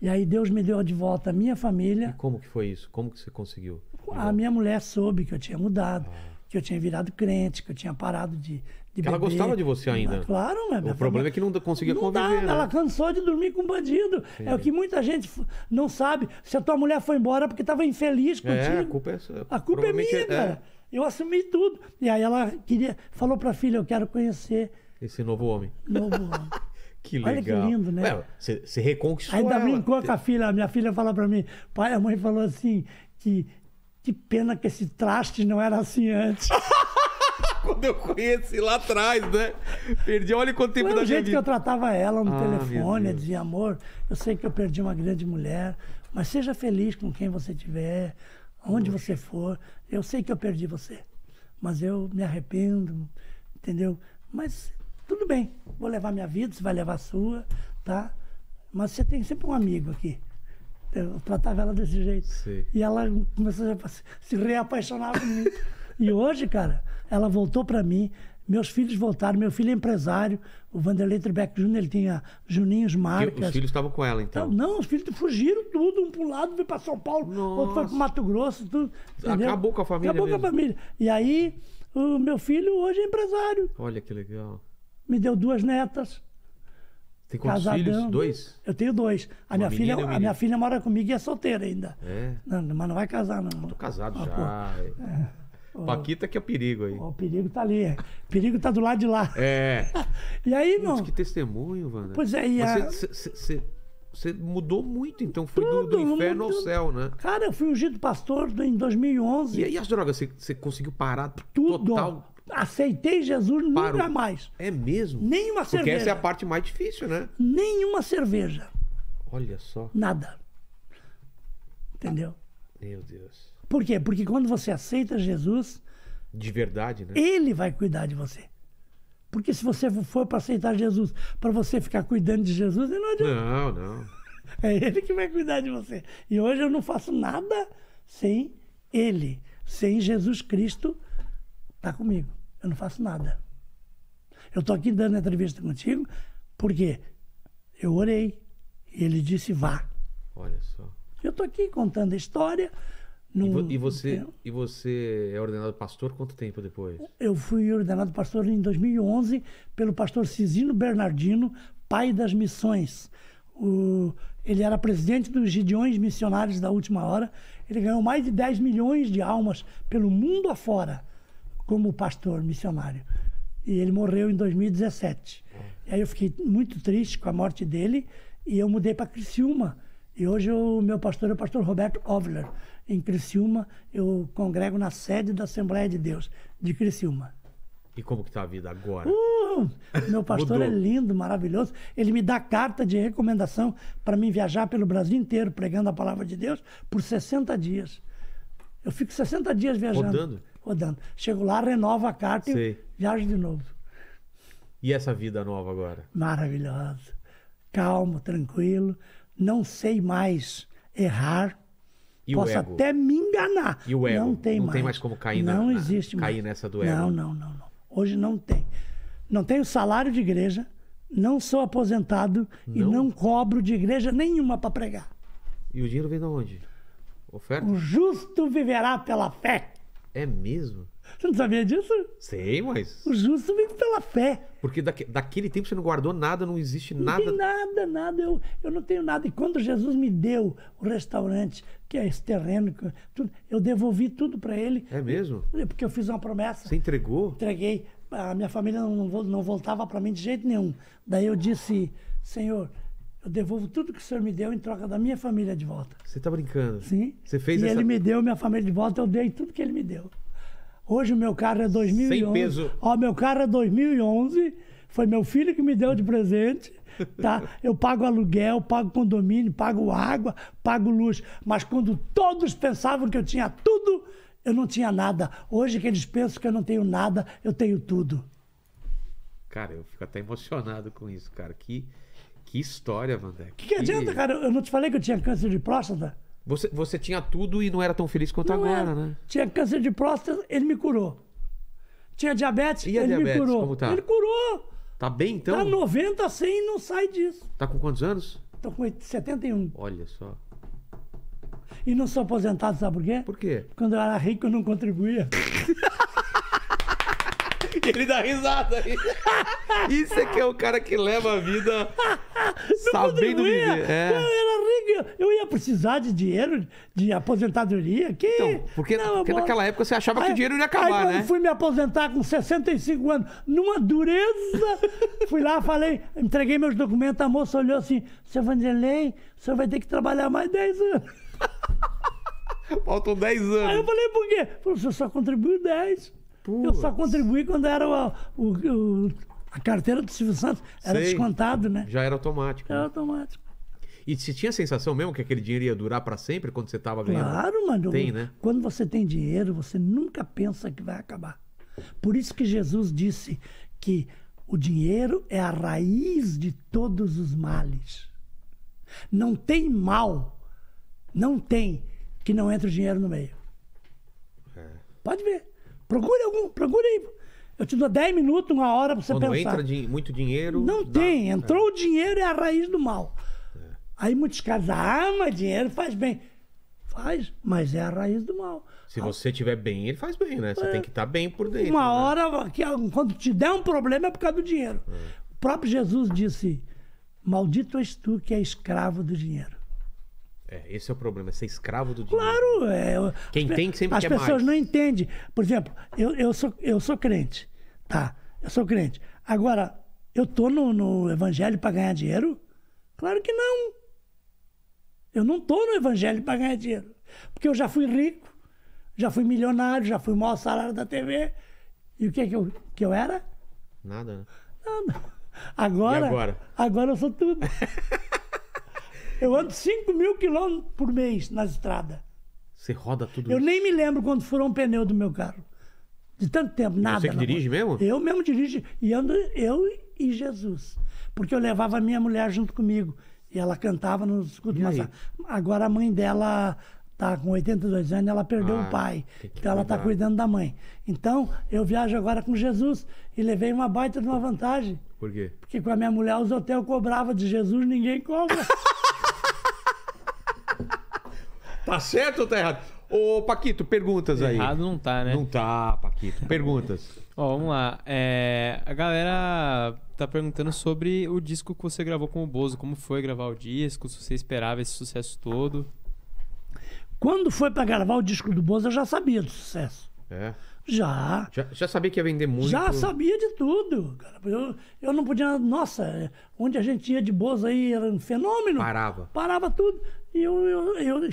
Speaker 3: E aí Deus me deu de volta a minha família. E
Speaker 1: como que foi isso? Como que você conseguiu?
Speaker 3: A minha mulher soube que eu tinha mudado, ah. que eu tinha virado crente, que eu tinha parado de, ela gostava de
Speaker 1: você ainda. Mas, claro, mas O família... problema é que não conseguia não conviver. Dá, né? Ela
Speaker 3: cansou de dormir com bandido. Sim. É o que muita gente não sabe. Se a tua mulher foi embora porque estava infeliz é, contigo. É, a
Speaker 1: culpa é, a culpa é minha, é... cara.
Speaker 3: Eu assumi tudo. E aí ela queria, falou a filha, eu quero conhecer.
Speaker 1: Esse novo homem.
Speaker 3: Novo homem.
Speaker 1: que legal. Olha que lindo, né? Você reconquistou Ainda brincou com a
Speaker 3: filha. minha filha falou para mim, pai, a mãe falou assim, que, que pena que esse traste não era assim antes.
Speaker 1: quando eu conheci lá atrás, né? Perdi, olha quanto tempo Foi da gente jeito que eu
Speaker 3: tratava ela no ah, telefone, eu dizia, amor, eu sei que eu perdi uma grande mulher, mas seja feliz com quem você tiver, onde Poxa. você for. Eu sei que eu perdi você, mas eu me arrependo, entendeu? Mas tudo bem, vou levar minha vida, você vai levar a sua, tá? Mas você tem sempre um amigo aqui. Eu tratava ela desse jeito. Sim. E ela começou a se reapaixonar por mim. e hoje, cara, ela voltou para mim. Meus filhos voltaram. Meu filho é empresário. O Vanderlei Tribeck Jr., ele tinha Juninhos Marcas. os filhos
Speaker 1: estavam com ela, então?
Speaker 3: Não, não, os filhos fugiram tudo. Um pro lado, veio para São Paulo. Nossa. Outro foi para Mato Grosso. Tudo, entendeu? Acabou com a família Acabou mesmo. com a família. E aí, o meu filho hoje é empresário.
Speaker 1: Olha que legal.
Speaker 3: Me deu duas netas.
Speaker 1: Tem quantos casadão. filhos? Dois?
Speaker 3: Eu tenho dois. A, minha filha, a minha filha mora comigo e é solteira ainda. É? Não, mas não vai casar, não. Tô
Speaker 1: casado ah, já. é.
Speaker 3: é. Paquita
Speaker 1: que é o perigo aí. O
Speaker 3: perigo tá ali. É. O perigo tá do lado de lá.
Speaker 1: É. e aí, meu. Gente, que testemunho, mano.
Speaker 3: Pois é, e a...
Speaker 1: Você você mudou muito, então foi Tudo, do, do, inferno ao céu, né? Cara, eu fui ungido pastor em 2011. E, aí as drogas, você, você conseguiu parar Tudo. total? Aceitei Jesus Parou. nunca mais. É mesmo? Nenhuma Porque cerveja. Porque essa é a parte mais difícil, né? Nenhuma cerveja. Olha só. Nada. Entendeu? Meu Deus. Por quê? Porque
Speaker 3: quando você aceita Jesus.
Speaker 1: De verdade, né? Ele vai
Speaker 3: cuidar de você. Porque se você for para aceitar Jesus, para você ficar cuidando de Jesus, não
Speaker 1: adianta. Não, não.
Speaker 3: É ele que vai cuidar de você. E hoje eu não faço nada sem ele, sem Jesus Cristo tá comigo. Eu não faço nada. Eu tô aqui dando entrevista contigo porque eu orei e ele disse vá. Olha só. Eu tô aqui contando a história,
Speaker 1: num, e, você, e você é ordenado pastor quanto tempo depois?
Speaker 3: Eu fui ordenado pastor em 2011 pelo pastor Cisino Bernardino, pai das missões. O, ele era presidente dos Gideões Missionários da Última Hora. Ele ganhou mais de 10 milhões de almas pelo mundo afora como pastor missionário. E ele morreu em 2017. E aí eu fiquei muito triste com a morte dele e eu mudei para Criciúma. E hoje o meu pastor é o pastor Roberto Ovler em Criciúma, eu congrego na sede da Assembleia de Deus de Criciúma.
Speaker 1: E como que está a vida agora? Uh,
Speaker 3: meu pastor é lindo, maravilhoso. Ele me dá carta de recomendação para mim viajar pelo Brasil inteiro pregando a palavra de Deus por 60 dias. Eu fico 60 dias viajando. Rodando? Rodando. Chego lá, renovo a carta Sei. e viajo de novo.
Speaker 1: E essa vida nova agora?
Speaker 3: Maravilhosa. Calmo, tranquilo. Não sei mais errar
Speaker 1: e Posso até
Speaker 3: me enganar. E o ego? Não tem não mais. tem mais como cair, não na, existe cair mais. nessa do ego. Não, não, não, não. Hoje não tem. Não tenho salário de igreja, não sou aposentado não. e não cobro de igreja nenhuma para pregar.
Speaker 1: E o dinheiro vem de onde? Oferta?
Speaker 3: O justo viverá pela fé.
Speaker 1: É mesmo? Você
Speaker 3: não sabia disso?
Speaker 1: Sei, mas. O justo vive pela fé. Porque daquele tempo você não guardou nada, não existe não nada. Não tem
Speaker 3: nada, nada. Eu, eu não tenho nada. E quando Jesus me deu o restaurante que é esse terreno, que, tudo. Eu devolvi tudo para ele.
Speaker 1: É mesmo? É, porque
Speaker 3: eu fiz uma promessa. Você entregou? Entreguei. A minha família não, não voltava para mim de jeito nenhum. Daí eu disse, Senhor, eu devolvo tudo que o senhor me deu em troca da minha família de volta.
Speaker 1: Você está brincando? Sim. Você fez e essa... ele me
Speaker 3: deu minha família de volta, eu dei tudo que ele me deu. Hoje o meu carro é 2011. Sem peso. Ó, meu carro é 2011. Foi meu filho que me deu de presente tá? Eu pago aluguel, pago condomínio, pago água, pago luz. Mas quando todos pensavam que eu tinha tudo, eu não tinha nada. Hoje que eles pensam que eu não tenho nada, eu tenho tudo.
Speaker 1: Cara, eu fico até emocionado com isso, cara. Que, que história, Vandé. Que, que adianta, cara?
Speaker 3: Eu não te falei que eu tinha câncer de próstata?
Speaker 1: Você, você tinha tudo e não era tão feliz quanto não agora, era. né?
Speaker 3: Tinha câncer de próstata, ele me curou.
Speaker 1: Tinha diabetes, ele diabetes, me curou. Tá? Ele
Speaker 3: curou.
Speaker 1: Tá bem então? Tá
Speaker 3: 90, 100 e não sai
Speaker 1: disso. Tá com quantos anos? Tô com 71. Olha só.
Speaker 3: E não sou aposentado, sabe por quê? Por quê? Quando eu era rico, eu não contribuía.
Speaker 1: Ele dá risada aí. Isso é que é o cara que leva a vida não sabendo viver. É. Eu
Speaker 3: era eu ia precisar de dinheiro, de aposentadoria. Que... Então, porque, não, porque naquela época você achava aí, que o dinheiro ia acabar, aí, né? Eu fui me aposentar com 65 anos, numa dureza. fui lá, falei, entreguei meus documentos, a moça olhou assim: seu Vanderlei, o senhor vai ter que trabalhar mais 10 anos.
Speaker 1: Faltam 10 anos. Aí eu
Speaker 3: falei, por quê? Falei, você só contribuiu 10. Puts. Eu só contribuí quando era o, o, o a carteira do Silvio Santos. Era Sei. descontado, né? Já
Speaker 1: era automático. Era né? automático. E você tinha a sensação mesmo que aquele dinheiro ia durar para sempre quando você estava ganhando? Claro, mano. Tem, né?
Speaker 3: Quando você tem dinheiro, você nunca pensa que vai acabar. Por isso que Jesus disse que o dinheiro é a raiz de todos os males. Não tem mal, não tem que não entre o dinheiro no meio. É. Pode ver. Procure algum, procure aí. Eu te dou 10 minutos, uma hora para você Quando pensar. Quando
Speaker 1: entra muito dinheiro. Não dá. tem. É. Entrou é. o
Speaker 3: dinheiro é a raiz do mal. Aí muitos caras, ah, mas dinheiro faz bem. Faz, mas é a raiz do mal.
Speaker 1: Se ah. você estiver bem, ele faz bem, né? Você é, tem que estar tá bem por dentro. Uma
Speaker 3: né? hora, que, quando te der um problema, é por causa do dinheiro. É. O próprio Jesus disse: Maldito és tu que é escravo do dinheiro.
Speaker 1: É, esse é o problema, é ser escravo do dinheiro. Claro, é. Quem tem que sempre As pessoas mais.
Speaker 3: não entendem. Por exemplo, eu, eu, sou, eu sou crente, tá? Eu sou crente. Agora, eu tô no, no evangelho para ganhar dinheiro? Claro que não. Eu não estou no evangelho para ganhar dinheiro. Porque eu já fui rico, já fui milionário, já fui maior salário da TV. E o que, é que, eu, que eu era?
Speaker 1: Nada, né? Nada.
Speaker 3: Agora, agora, agora? eu sou tudo. eu ando 5 mil quilômetros por mês na estrada.
Speaker 1: Você roda tudo Eu isso.
Speaker 3: nem me lembro quando furou um pneu do meu carro. De tanto tempo, nada. Você que dirige mesmo? Eu mesmo dirijo. E ando eu e Jesus. Porque eu levava a minha mulher junto comigo. E ela cantava nos cultos Mas Agora a mãe dela tá com 82 anos, ela perdeu ah, o pai. Então ela tá cuidando da mãe. Então eu viajo agora com Jesus e levei uma baita de uma vantagem. Por quê? Porque com a minha mulher os hotel cobrava de Jesus, ninguém cobra.
Speaker 1: tá certo
Speaker 2: ou tá errado? Ô, Paquito,
Speaker 1: perguntas aí. Errado não tá, né? Não tá, Paquito. Perguntas.
Speaker 2: Ó, vamos lá. É, a galera tá perguntando sobre o disco que você gravou com o Bozo. Como foi gravar o disco? Se você esperava esse sucesso todo?
Speaker 3: Quando foi para gravar o disco do Bozo, eu já sabia do sucesso.
Speaker 2: É? Já. já. já. sabia que ia
Speaker 1: vender muito? Já sabia
Speaker 3: de tudo. Cara. Eu, eu não podia. Nossa, onde a gente ia de Bozo aí era um fenômeno. Parava. Parava tudo. E eu, eu, eu,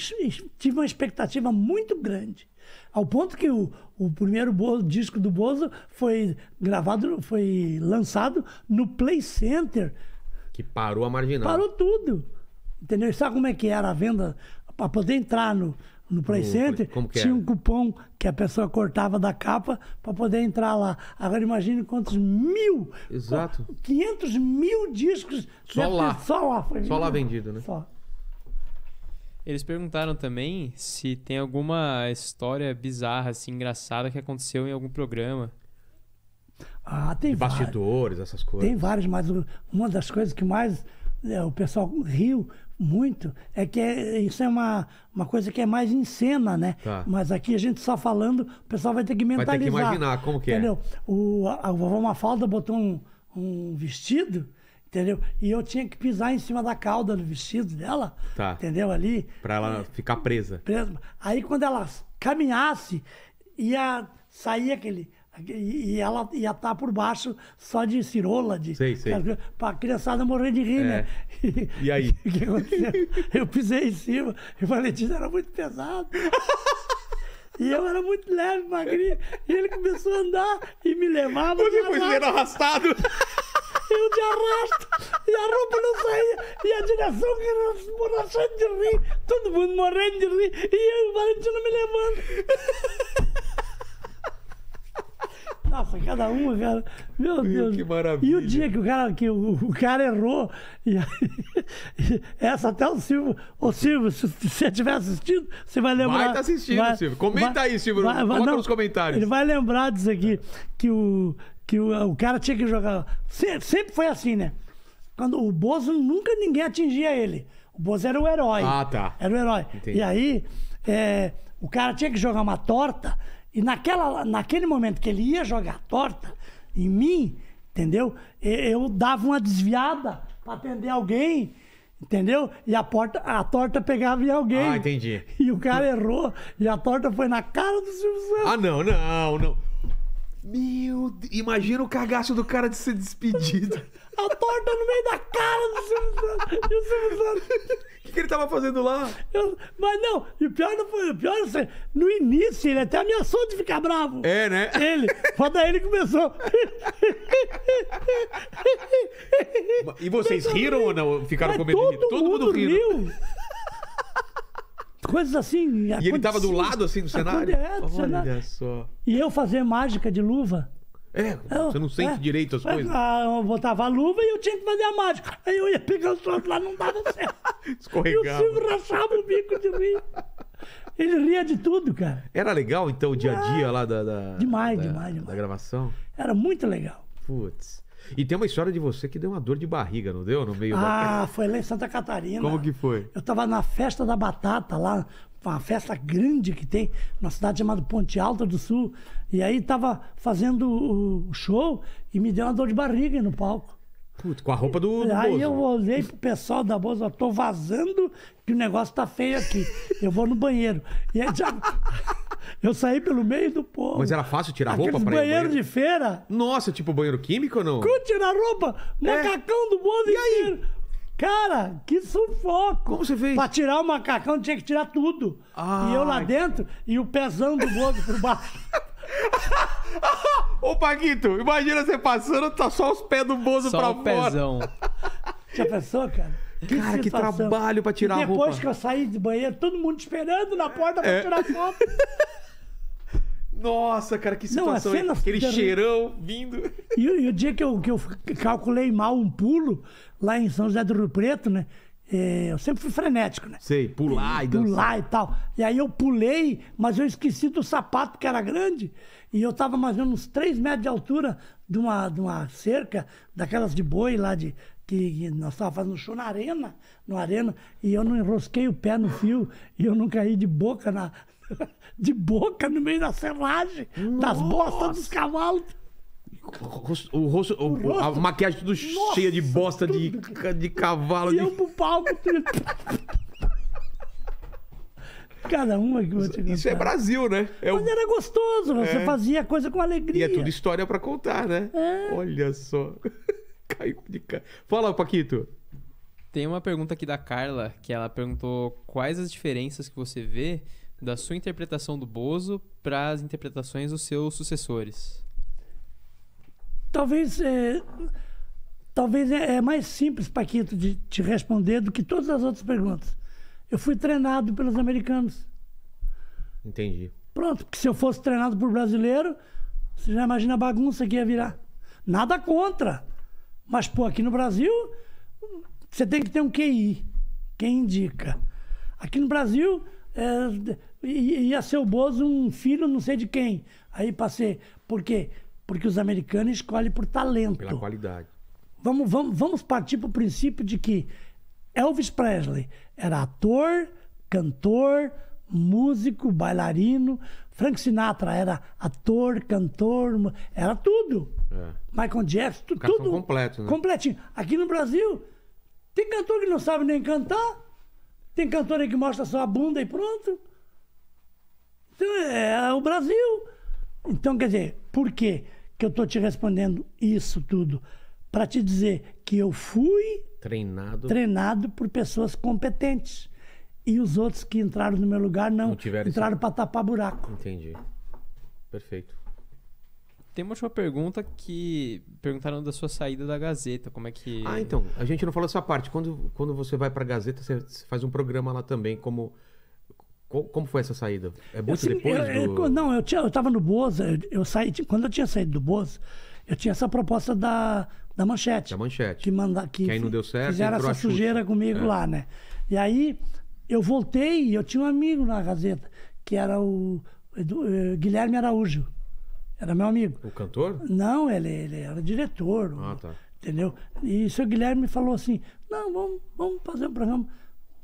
Speaker 3: tive uma expectativa muito grande. Ao ponto que o, o primeiro Bozo, disco do Bozo foi gravado, foi lançado no Play Center.
Speaker 1: Que parou a marginal. Parou
Speaker 3: tudo. Entendeu? Sabe como é que era a venda? Para poder entrar no, no Play no, Center, tinha um cupom que a pessoa cortava da capa para poder entrar lá. Agora imagine quantos mil. Exato. 500 mil discos. Só lá. Só lá. Foi
Speaker 1: só lá vendido, né? Só.
Speaker 2: Eles perguntaram também se tem alguma história bizarra, assim, engraçada que aconteceu em algum programa.
Speaker 3: Ah, tem
Speaker 1: Bastidores, essas coisas. Tem vários,
Speaker 3: mas uma das coisas que mais é, o pessoal riu muito é que é, isso é uma, uma coisa que é mais em cena, né? Tá. Mas aqui a gente só falando, o pessoal vai ter que mentalizar. Vai ter que imaginar como que entendeu? é. Entendeu? O, a, a vovó Mafalda botou um, um vestido entendeu? E eu tinha que pisar em cima da cauda do vestido dela, tá. entendeu? Ali.
Speaker 1: Pra ela ficar presa.
Speaker 3: presa. Aí quando ela caminhasse, ia sair aquele. E ela ia estar tá por baixo só de cirola, de sei, sei. pra criançada morrer de rir, é. né? E, e aí? O que aconteceu? Eu pisei em cima e o Valentino era muito pesado. E eu era muito leve, magrinho. E ele começou a andar e me levava. Você foi sendo arrastado? eu de arrasto, e a roupa não saía, e a direção que era borrachando de rir, todo mundo morrendo de rir, e eu o Valentino me levando. Nossa, cada uma, cara. Meu Deus. Que maravilha. E o dia que o cara, que o, o cara errou, e, e, essa até o Silvio. Ô, Silvio, se você estiver assistindo, você vai lembrar. Vai estar tá assistindo, vai, Silvio. Comenta vai, aí, Silvio. Vai, vai, não, nos comentários. Ele vai lembrar disso aqui, que o, que o, o cara tinha que jogar. Se, sempre foi assim, né? Quando o Bozo nunca ninguém atingia ele. O Bozo era o herói. Ah, tá. Era o herói. Entendi. E aí, é, o cara tinha que jogar uma torta, e naquela, naquele momento que ele ia jogar torta, em mim, entendeu? Eu, eu dava uma desviada para atender alguém. Entendeu? E a, porta, a torta pegava em alguém. Ah, entendi. E o cara errou. E a torta foi na cara do Silvio Santos.
Speaker 1: Ah, não, não, não.
Speaker 3: Meu
Speaker 1: Deus, imagina o cagaço do cara de ser despedido. A torta no meio da cara do Silvio Santos. o O que, que, ele tava fazendo lá? Eu, mas não, e o pior não
Speaker 3: foi. O pior, foi é no início ele até ameaçou de ficar bravo. É, né? Ele. Quando ele
Speaker 1: começou.
Speaker 2: e vocês riram ou
Speaker 1: não? Ficaram com medo? Todo, todo mundo, mundo riu.
Speaker 3: Coisas assim. E ele tava do lado assim do cenário? É, do Olha cenário. só. E eu fazer mágica de luva.
Speaker 1: É, eu, você não é. sente é, direito as coisas.
Speaker 3: Ah, eu botava a luva e eu tinha que fazer a mágica. Aí eu ia pegar os troços lá, não dava certo.
Speaker 1: Escorregava. E o
Speaker 3: Silvio rachava o bico de mim. Ele ria de tudo, cara.
Speaker 1: Era legal, então, o dia a dia ah, lá da. da
Speaker 3: demais, da, demais, demais.
Speaker 1: Da gravação?
Speaker 3: Era muito legal.
Speaker 1: Putz. E tem uma história de você que deu uma dor de barriga, não deu? No meio Ah,
Speaker 3: da... foi lá em Santa Catarina. Como que foi? Eu estava na festa da batata lá, uma festa grande que tem na cidade chamada Ponte Alta do Sul. E aí estava fazendo o show e me deu uma dor de barriga no palco. Puta, com a roupa do, do Aí eu olhei pro pessoal da Bozo, tô vazando que o negócio tá feio aqui. Eu vou no banheiro.
Speaker 1: E aí já... Eu saí pelo meio do povo. Mas era fácil tirar Aqueles roupa pra banheiro, banheiro de feira. Nossa, tipo banheiro químico ou não? Com
Speaker 3: tirar roupa, é. macacão é. do bozo e inteiro. Aí? Cara, que sufoco! Como você fez? Pra tirar o macacão tinha que tirar tudo. Ah, e eu lá dentro e o pezão do bozo por baixo. Ô,
Speaker 1: Paquito, imagina você passando, tá só os pés do Bozo só pra um fora. Pezão.
Speaker 3: Já pensou, cara? Que cara, situação. que trabalho pra tirar a roupa. Depois que eu saí de banheiro, todo mundo esperando na porta pra é. tirar foto. Nossa, cara, que situação. Não, Aquele cheirão vindo. E, e, o dia que eu, que eu calculei mal um pulo, lá em São José do Rio Preto, né? É, eu sempre fui frenético, né?
Speaker 1: Sei, pular e, e Pular
Speaker 3: e tal. E aí eu pulei, mas eu esqueci do sapato que era grande. E eu tava mais ou menos uns 3 metros de altura de uma, de uma cerca, daquelas de boi lá de. Que nós estávamos fazendo show na arena, no arena, e eu não enrosquei o pé no fio e eu não caí de boca na.
Speaker 1: de boca no meio da serragem, das bostas dos cavalos. O rosto, o, o a maquiagem tudo Nossa, cheia de bosta de, de cavalo. E de... eu pro palco, filho. Cada uma é Isso é Brasil, né? É Mas o...
Speaker 3: era gostoso, né? você é. fazia a coisa com alegria. E é tudo história
Speaker 1: para contar, né? É. Olha só. Caiu de cara. Fala, Paquito.
Speaker 2: Tem uma pergunta aqui da Carla, que ela perguntou quais as diferenças que você vê da sua interpretação do Bozo para as interpretações dos seus sucessores.
Speaker 3: Talvez é, talvez é, é mais simples, Paquito, de te responder do que todas as outras perguntas. Eu fui treinado pelos americanos. Entendi. Pronto, porque se eu fosse treinado por brasileiro, você já imagina a bagunça que ia virar. Nada contra. Mas, pô, aqui no Brasil, você tem que ter um QI. Quem indica? Aqui no Brasil, é, ia ser o Bozo um filho não sei de quem. Aí passei. Por quê? Porque porque os americanos escolhem por talento. Pela qualidade. Vamos, vamos, vamos partir para o princípio de que Elvis Presley era ator, cantor, músico, bailarino. Frank Sinatra era ator, cantor, era tudo. É. Michael Jackson, tu, tudo. completo, né? Completinho. Aqui no Brasil, tem cantor que não sabe nem cantar, tem cantor que mostra só a bunda e pronto. Então é, é o Brasil. Então, quer dizer, por quê? que eu estou te respondendo isso tudo para te dizer que eu fui
Speaker 1: treinado
Speaker 3: treinado por pessoas competentes e os outros que entraram no meu lugar não, não
Speaker 1: entraram para tapar buraco. Entendi. Perfeito.
Speaker 2: Tem uma última pergunta que perguntaram da sua saída da Gazeta, como é que Ah, então,
Speaker 1: a gente não falou essa parte. Quando quando você vai para a Gazeta, você faz um programa lá também como como foi essa saída? É muito eu, assim, depois eu, do...
Speaker 3: Não, eu, estava tava no Bozo eu, saí, quando eu tinha saído do Bozo eu tinha essa proposta da, da Manchete. Da Manchete. Que, manda, que, que aí não deu
Speaker 1: certo, fizeram essa sujeira comigo é. lá, né?
Speaker 3: E aí eu voltei e eu tinha um amigo na Gazeta, que era o Edu, eh, Guilherme Araújo. Era meu amigo.
Speaker 1: O cantor? Não,
Speaker 3: ele, ele era diretor. Ah, tá. Entendeu? E o seu Guilherme me falou assim, não, vamos, vamos fazer um programa,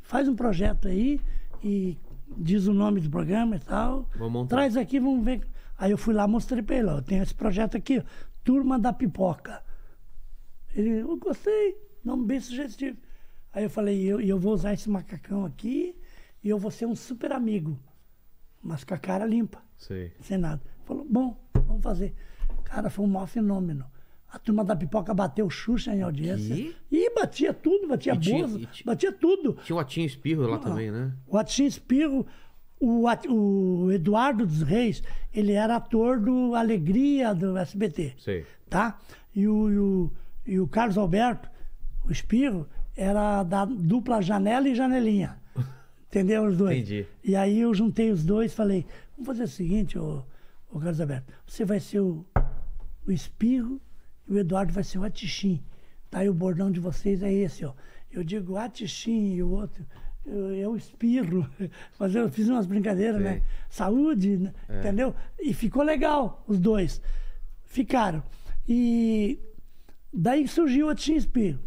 Speaker 3: faz um projeto aí e diz o nome do programa e tal. Traz aqui, vamos ver. Aí eu fui lá, mostrei pra ele, ó, tem esse projeto aqui, ó, Turma da Pipoca. Ele, eu gostei, nome bem sugestivo. Aí eu falei, eu, eu vou usar esse macacão aqui e eu vou ser um super amigo, mas com a cara limpa, Sim. sem nada. Falou, bom, vamos fazer. Cara, foi um maior fenômeno. A turma da pipoca bateu Xuxa em audiência. Que? E batia tudo, batia bolsa,
Speaker 1: batia tudo. Tinha o Atinho Espirro lá ah, também, né?
Speaker 3: O Atinho Espirro, o, o Eduardo dos Reis, ele era ator do Alegria do SBT. Sei. Tá? E o, e o, e o Carlos Alberto, o Espirro, era da dupla Janela e Janelinha. Entendeu os dois? Entendi. E aí eu juntei os dois falei, vamos fazer o seguinte, ô, ô Carlos Alberto, você vai ser o, o Espirro e o Eduardo vai ser o Atixim. Tá aí o bordão de vocês é esse, ó. Eu digo Atixim e o outro eu, eu espirro, mas eu fiz umas brincadeiras, né? Sim. né? Saúde, é. entendeu? E ficou legal os dois. Ficaram. E daí surgiu o Tim Espirro.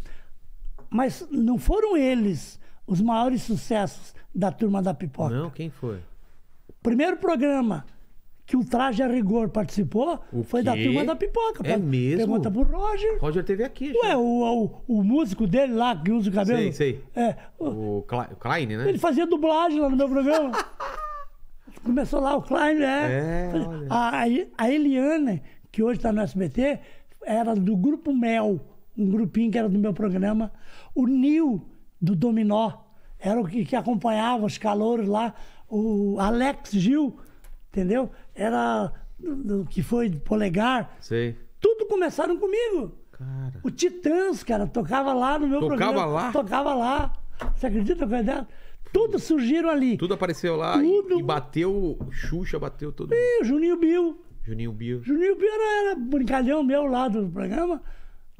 Speaker 3: Mas não foram eles os maiores sucessos da turma da pipoca. Não, quem foi? Primeiro programa que o Traje a Rigor participou o foi da turma da pipoca. É mesmo? Pergunta pro Roger.
Speaker 1: Roger teve aqui. Já. Ué, o, o, o, músico dele lá, que usa o cabelo. Sei, sei. É, o, o Klein, né? Ele
Speaker 3: fazia dublagem lá no meu programa. Começou lá o Klein, né? É, é a, a Eliane, que hoje está no SBT, era do Grupo Mel, um grupinho que era do meu programa. O Nil, do Dominó, era o que, que acompanhava os calores lá. O Alex Gil entendeu? Era do, que foi polegar. Sei. Tudo começaram comigo. Cara. O Titãs, cara, tocava lá no meu tocava programa. Tocava lá? Tocava lá. Você acredita que eu Tudo surgiram ali. Tudo apareceu lá Tudo. E, e bateu, Xuxa bateu todo mundo. E o Juninho Bill. Juninho Bill. Juninho Bill era, era brincalhão meu lá do programa.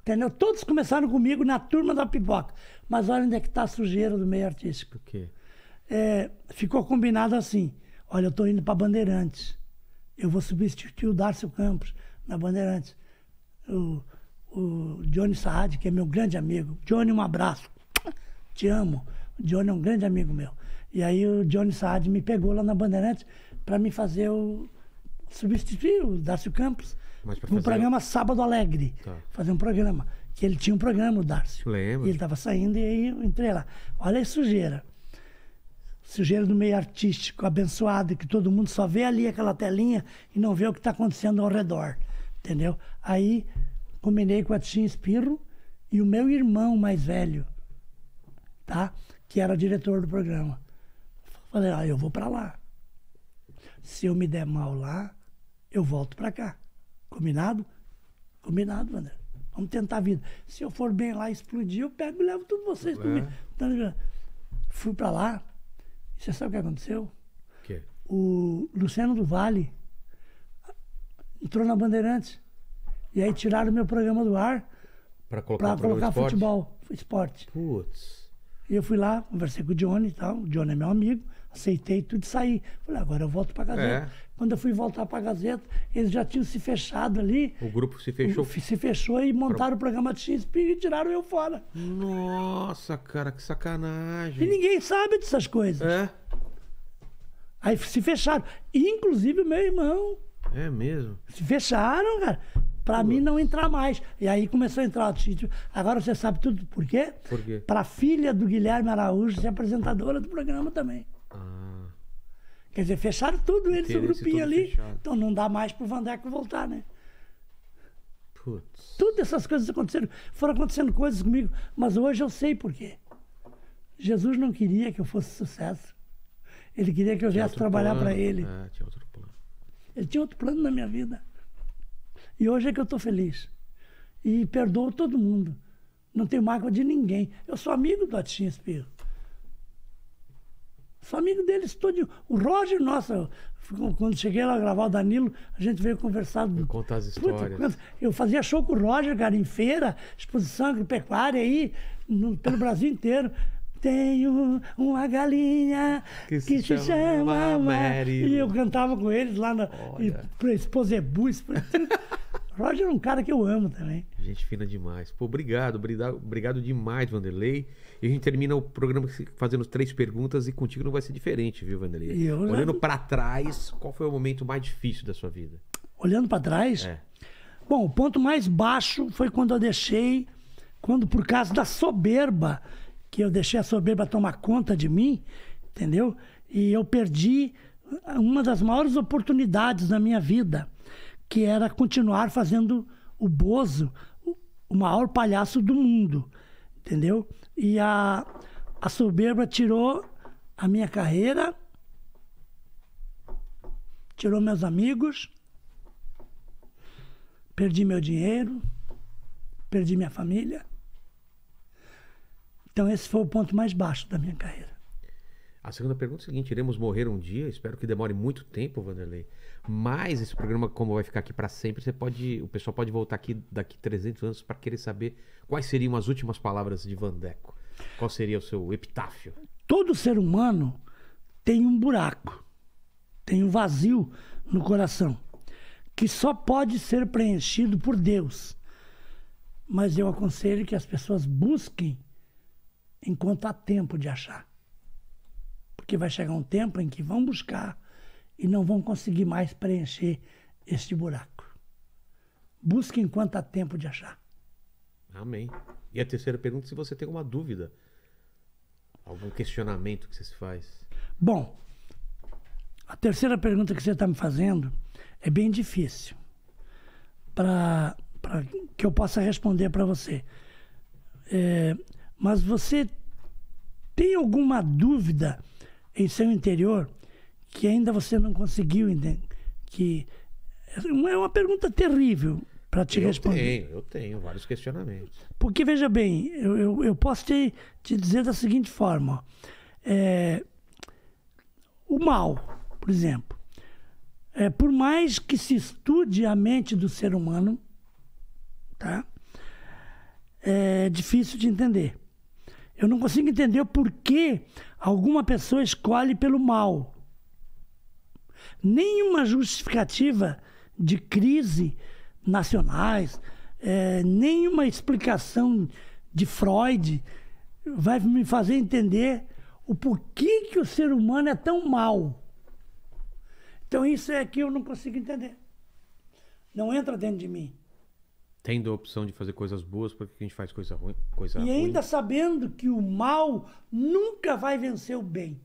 Speaker 3: Entendeu? Todos começaram comigo na turma da pipoca. Mas olha onde é que está a sujeira do meio artístico. O quê? É, ficou combinado assim. Olha, eu estou indo para Bandeirantes. Eu vou substituir o Darcio Campos na Bandeirantes. O, o Johnny Saad, que é meu grande amigo. Johnny, um abraço. Te amo. O Johnny é um grande amigo meu. E aí o Johnny Saad me pegou lá na Bandeirantes para me fazer o. substituir o Darcio Campos.
Speaker 1: Mas pra fazer... Um programa
Speaker 3: Sábado Alegre. Tá. Fazer um programa. Que ele tinha um programa, o Darcio. Lembro. E ele estava saindo e aí eu entrei lá. Olha a sujeira sujeira do meio artístico, abençoado, que todo mundo só vê ali aquela telinha e não vê o que está acontecendo ao redor, entendeu? Aí combinei com a Tim Espirro e o meu irmão mais velho, tá? Que era diretor do programa. Falei, ah, eu vou para lá. Se eu me der mal lá, eu volto para cá. Combinado? Combinado, André Vamos tentar a vida. Se eu for bem lá explodir, eu pego e levo tudo vocês é. comigo. Então, Fui para lá, você sabe o que aconteceu? O Luciano do Vale entrou na Bandeirantes. E aí tiraram meu programa do ar
Speaker 1: para colocar, pra colocar esporte?
Speaker 3: futebol, esporte. Putz. E eu fui lá, conversei com o Johnny e tal. O Johnny é meu amigo aceitei tudo e saí. Falei, ah, agora eu volto para a Gazeta. É. Quando eu fui voltar para a Gazeta, eles já tinham se fechado ali.
Speaker 1: O grupo se fechou? Se fechou e montaram
Speaker 3: Pro... o programa de XP e tiraram eu fora. Nossa,
Speaker 1: cara, que sacanagem.
Speaker 3: E ninguém sabe dessas coisas. É. Aí se fecharam. Inclusive o meu irmão.
Speaker 1: É mesmo?
Speaker 3: Se fecharam, cara. Pra Nossa. mim não entrar mais. E aí começou a entrar o título. Agora você sabe tudo por quê? Por quê? Pra filha do Guilherme Araújo ser apresentadora do programa também. Ah. Quer dizer, fecharam tudo eles, o grupinho ali. Fechado. Então não dá mais pro Vandeco voltar, né?
Speaker 1: Putz.
Speaker 3: Todas essas coisas aconteceram. Foram acontecendo coisas comigo, mas hoje eu sei por quê. Jesus não queria que eu fosse sucesso. Ele queria que eu viesse trabalhar para ele. É, tinha outro plano. Ele tinha outro plano na minha vida. E hoje é que eu estou feliz. E perdoo todo mundo. Não tenho mágoa de ninguém. Eu sou amigo do Atinho Espírito. Sou amigo deles todo. O Roger, nossa, quando cheguei lá a gravar o Danilo, a gente veio conversar.
Speaker 1: Contar as histórias. Puta,
Speaker 3: eu fazia show com o Roger, cara, em feira, exposição agropecuária aí, no, pelo Brasil inteiro. Tenho uma galinha que se, que se chama, chama Mary. E eu cantava com eles lá na. Olha. E, pra Cláudio é um cara que eu amo também.
Speaker 1: Gente fina demais. Pô, obrigado, obrigado, obrigado demais, Vanderlei. E a gente termina o programa fazendo três perguntas e contigo não vai ser diferente, viu, Vanderlei? eu Olhando já... para trás, qual foi o momento mais difícil da sua vida?
Speaker 3: Olhando para trás? É. Bom, o ponto mais baixo foi quando eu deixei, quando por causa da soberba, que eu deixei a soberba tomar conta de mim, entendeu? E eu perdi uma das maiores oportunidades da minha vida, que era continuar fazendo o Bozo o maior palhaço do mundo, entendeu? E a, a soberba tirou a minha carreira, tirou meus amigos, perdi meu dinheiro, perdi minha família. Então esse foi o ponto mais baixo da minha carreira.
Speaker 1: A segunda pergunta é a seguinte: iremos morrer um dia? Espero que demore muito tempo, Vanderlei. Mas esse programa, como vai ficar aqui para sempre, você pode, o pessoal pode voltar aqui daqui 300 anos para querer saber quais seriam as últimas palavras de Vandeco. Qual seria o seu epitáfio?
Speaker 3: Todo ser humano tem um buraco, tem um vazio no coração, que só pode ser preenchido por Deus. Mas eu aconselho que as pessoas busquem enquanto há tempo de achar. Porque vai chegar um tempo em que vão buscar e não vão conseguir mais preencher este buraco. Busque enquanto há tempo de achar.
Speaker 1: Amém. E a terceira pergunta, se você tem alguma dúvida, algum questionamento que você se faz.
Speaker 3: Bom, a terceira pergunta que você está me fazendo é bem difícil para que eu possa responder para você. É, mas você tem alguma dúvida em seu interior que ainda você não conseguiu entender? Que é, é uma pergunta terrível para te eu responder.
Speaker 1: Eu tenho, eu tenho vários questionamentos.
Speaker 3: Porque, veja bem, eu, eu, eu posso te, te dizer da seguinte forma: é, o mal, por exemplo. É, por mais que se estude a mente do ser humano, tá? É difícil de entender. Eu não consigo entender por que alguma pessoa escolhe pelo mal nenhuma justificativa de crise nacionais, é, nenhuma explicação de Freud vai me fazer entender o porquê que o ser humano é tão mal. Então isso é que eu não consigo entender. Não entra dentro de mim.
Speaker 1: Tendo a opção de fazer coisas boas, por que a gente faz coisa ruim? Coisa e ruim? ainda
Speaker 3: sabendo que o mal nunca vai vencer o bem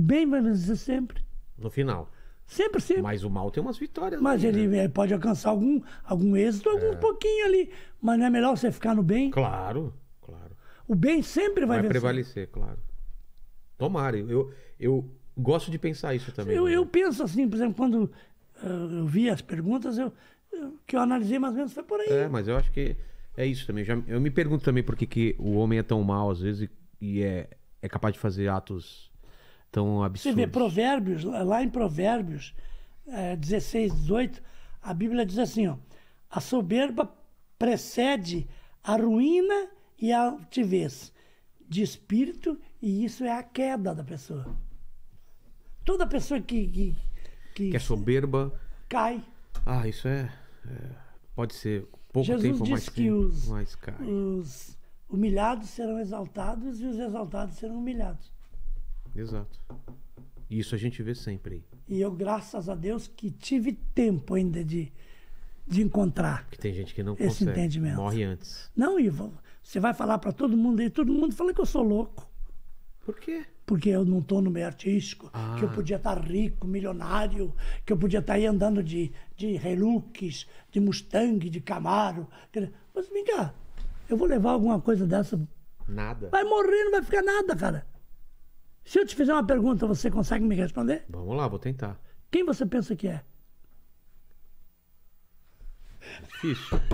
Speaker 3: bem vai vencer
Speaker 1: sempre. No final. Sempre, sempre. Mas o mal tem umas vitórias.
Speaker 3: Mas ali, ele né? É, pode alcançar algum, algum êxito, algum é. pouquinho ali. Mas não é melhor você ficar no bem?
Speaker 1: Claro, claro.
Speaker 3: O bem sempre vai, vai vencer.
Speaker 1: prevalecer, claro. Tomara. Eu, eu gosto de pensar isso também. Eu, né? eu
Speaker 3: penso assim, por exemplo, quando eh, eu vi as perguntas, eu, eu, que eu analisei mais ou menos foi por aí. É,
Speaker 1: mas eu acho que é isso também. Já, eu me pergunto também por que, que o homem é tão mal às vezes e, e é, é capaz de fazer atos tão absurdos. Você vê,
Speaker 3: Provérbios, lá em Provérbios é, 16, 18, a Bíblia diz assim: ó, a soberba precede a ruína e a altivez de espírito, e isso é a queda da pessoa. Toda pessoa que. Que,
Speaker 1: que, que é soberba. Cai. Ah, isso é. é pode ser pouco Jesus tempo, diz que tempo, os, cai.
Speaker 3: Os humilhados serão exaltados e os exaltados serão humilhados.
Speaker 1: Exato. Isso a gente vê sempre aí.
Speaker 3: E eu, graças a Deus, que tive tempo ainda de, de encontrar.
Speaker 1: Que tem gente que não esse consegue, entendimento. morre antes.
Speaker 3: Não, Ivo, você vai falar para todo mundo e todo mundo fala que eu sou louco. Por quê? Porque eu não estou no meio artístico, ah. que eu ah. podia estar tá rico, milionário, que eu podia estar tá aí andando de, de Hilux, de Mustang, de Camaro. Mas vem cá, eu vou levar alguma coisa dessa? Nada. Vai morrer, não vai ficar nada, cara. Se eu te fizer uma pergunta, você consegue me responder?
Speaker 1: Vamos lá, vou tentar.
Speaker 3: Quem você pensa que é?
Speaker 1: Difícil.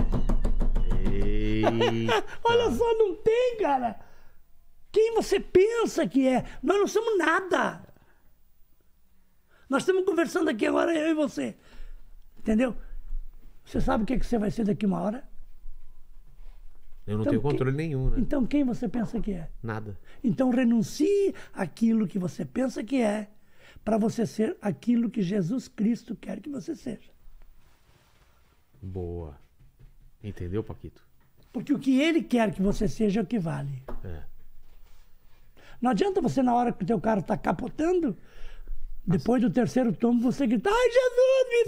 Speaker 3: Olha só, não tem, cara. Quem você pensa que é? Nós não somos nada. Nós estamos conversando aqui agora, eu e você. Entendeu? Você sabe o que, é que você vai ser daqui uma hora?
Speaker 1: Eu não então, tenho controle nenhum, né?
Speaker 3: Então quem você pensa que é? Nada. Então renuncie aquilo que você pensa que é para você ser aquilo que Jesus Cristo quer que você seja.
Speaker 1: Boa. Entendeu, Paquito?
Speaker 3: Porque o que ele quer que você seja é o que vale. É. Não adianta você, na hora que o teu carro está capotando, depois do terceiro tomo, você gritar, ai Jesus,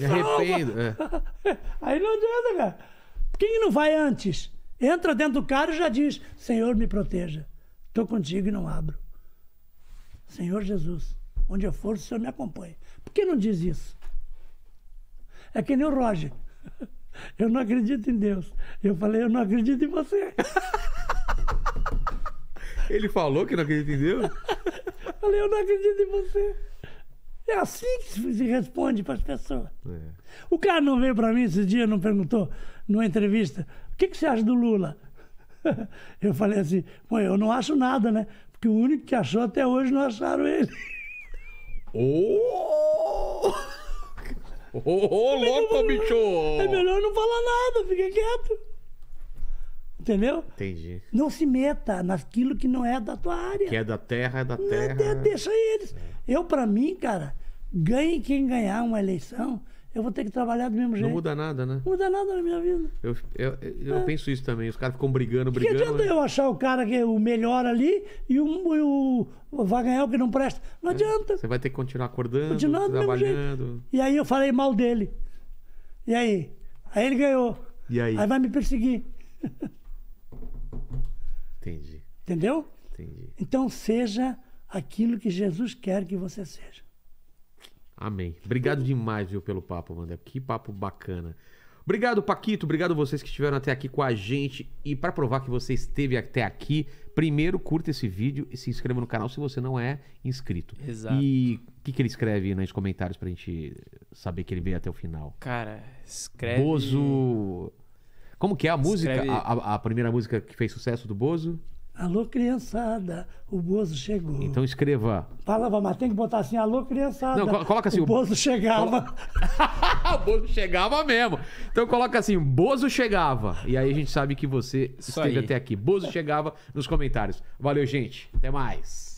Speaker 3: me, me salva! Arrependo, é. Aí não adianta, cara. Quem não vai antes? Entra dentro do carro e já diz: Senhor, me proteja. Estou contigo e não abro. Senhor Jesus, onde eu for, o Senhor me acompanha. Por que não diz isso? É que nem o Roger. Eu não acredito em Deus. Eu falei, eu não acredito em você.
Speaker 1: Ele falou que não acredita em Deus? Eu falei, eu não acredito em você.
Speaker 3: É assim que se responde para as pessoas. É. O cara não veio para mim esses dias, não perguntou numa entrevista: que, que você acha do Lula? Eu falei assim, pô, eu não acho nada, né? Porque o único que achou até hoje não acharam ele. Ô!
Speaker 1: Ô, ô, é louco, bicho! É melhor não
Speaker 3: falar nada, fica quieto. Entendeu? Entendi. Não se meta naquilo que não é da tua área. Que é
Speaker 1: da terra, é da é terra. deixa
Speaker 3: eles. É. Eu, para mim, cara, ganhe quem ganhar uma eleição, eu vou ter que trabalhar do mesmo jeito. Não muda nada, né? Não muda nada na minha vida.
Speaker 1: Eu, eu, eu é. penso isso também. Os caras ficam brigando, brigando. Que adianta mas... eu
Speaker 3: achar o cara que é o melhor ali e o, o vai ganhar o que não presta? Não é. adianta.
Speaker 1: Você vai ter que continuar acordando, continuar trabalhando.
Speaker 3: E aí eu falei mal dele. E aí? Aí ele ganhou. E aí? Aí vai me perseguir. Entendi. Entendeu? Entendi. Então seja aquilo que Jesus quer que você seja.
Speaker 1: Amém. Obrigado demais, viu, pelo papo, Wander. Que papo bacana. Obrigado, Paquito. Obrigado vocês que estiveram até aqui com a gente. E para provar que você esteve até aqui, primeiro curta esse vídeo e se inscreva no canal se você não é inscrito. Exato. E o que, que, ele escreve nos comentários pra gente saber que ele veio até o final?
Speaker 2: Cara, escreve.
Speaker 1: Bozo. Como que é a música? Escreve... A, a, a primeira música que fez sucesso do Bozo?
Speaker 2: Alô,
Speaker 3: criançada, o Bozo chegou. Então
Speaker 1: escreva.
Speaker 3: Falava, mas tem que botar assim, alô, criançada. Não, coloca assim. O Bozo
Speaker 1: chegava. o Bozo chegava mesmo. Então coloca assim, Bozo chegava. E aí a gente sabe que você Isso esteve aí. até aqui. Bozo chegava nos comentários. Valeu, gente. Até mais.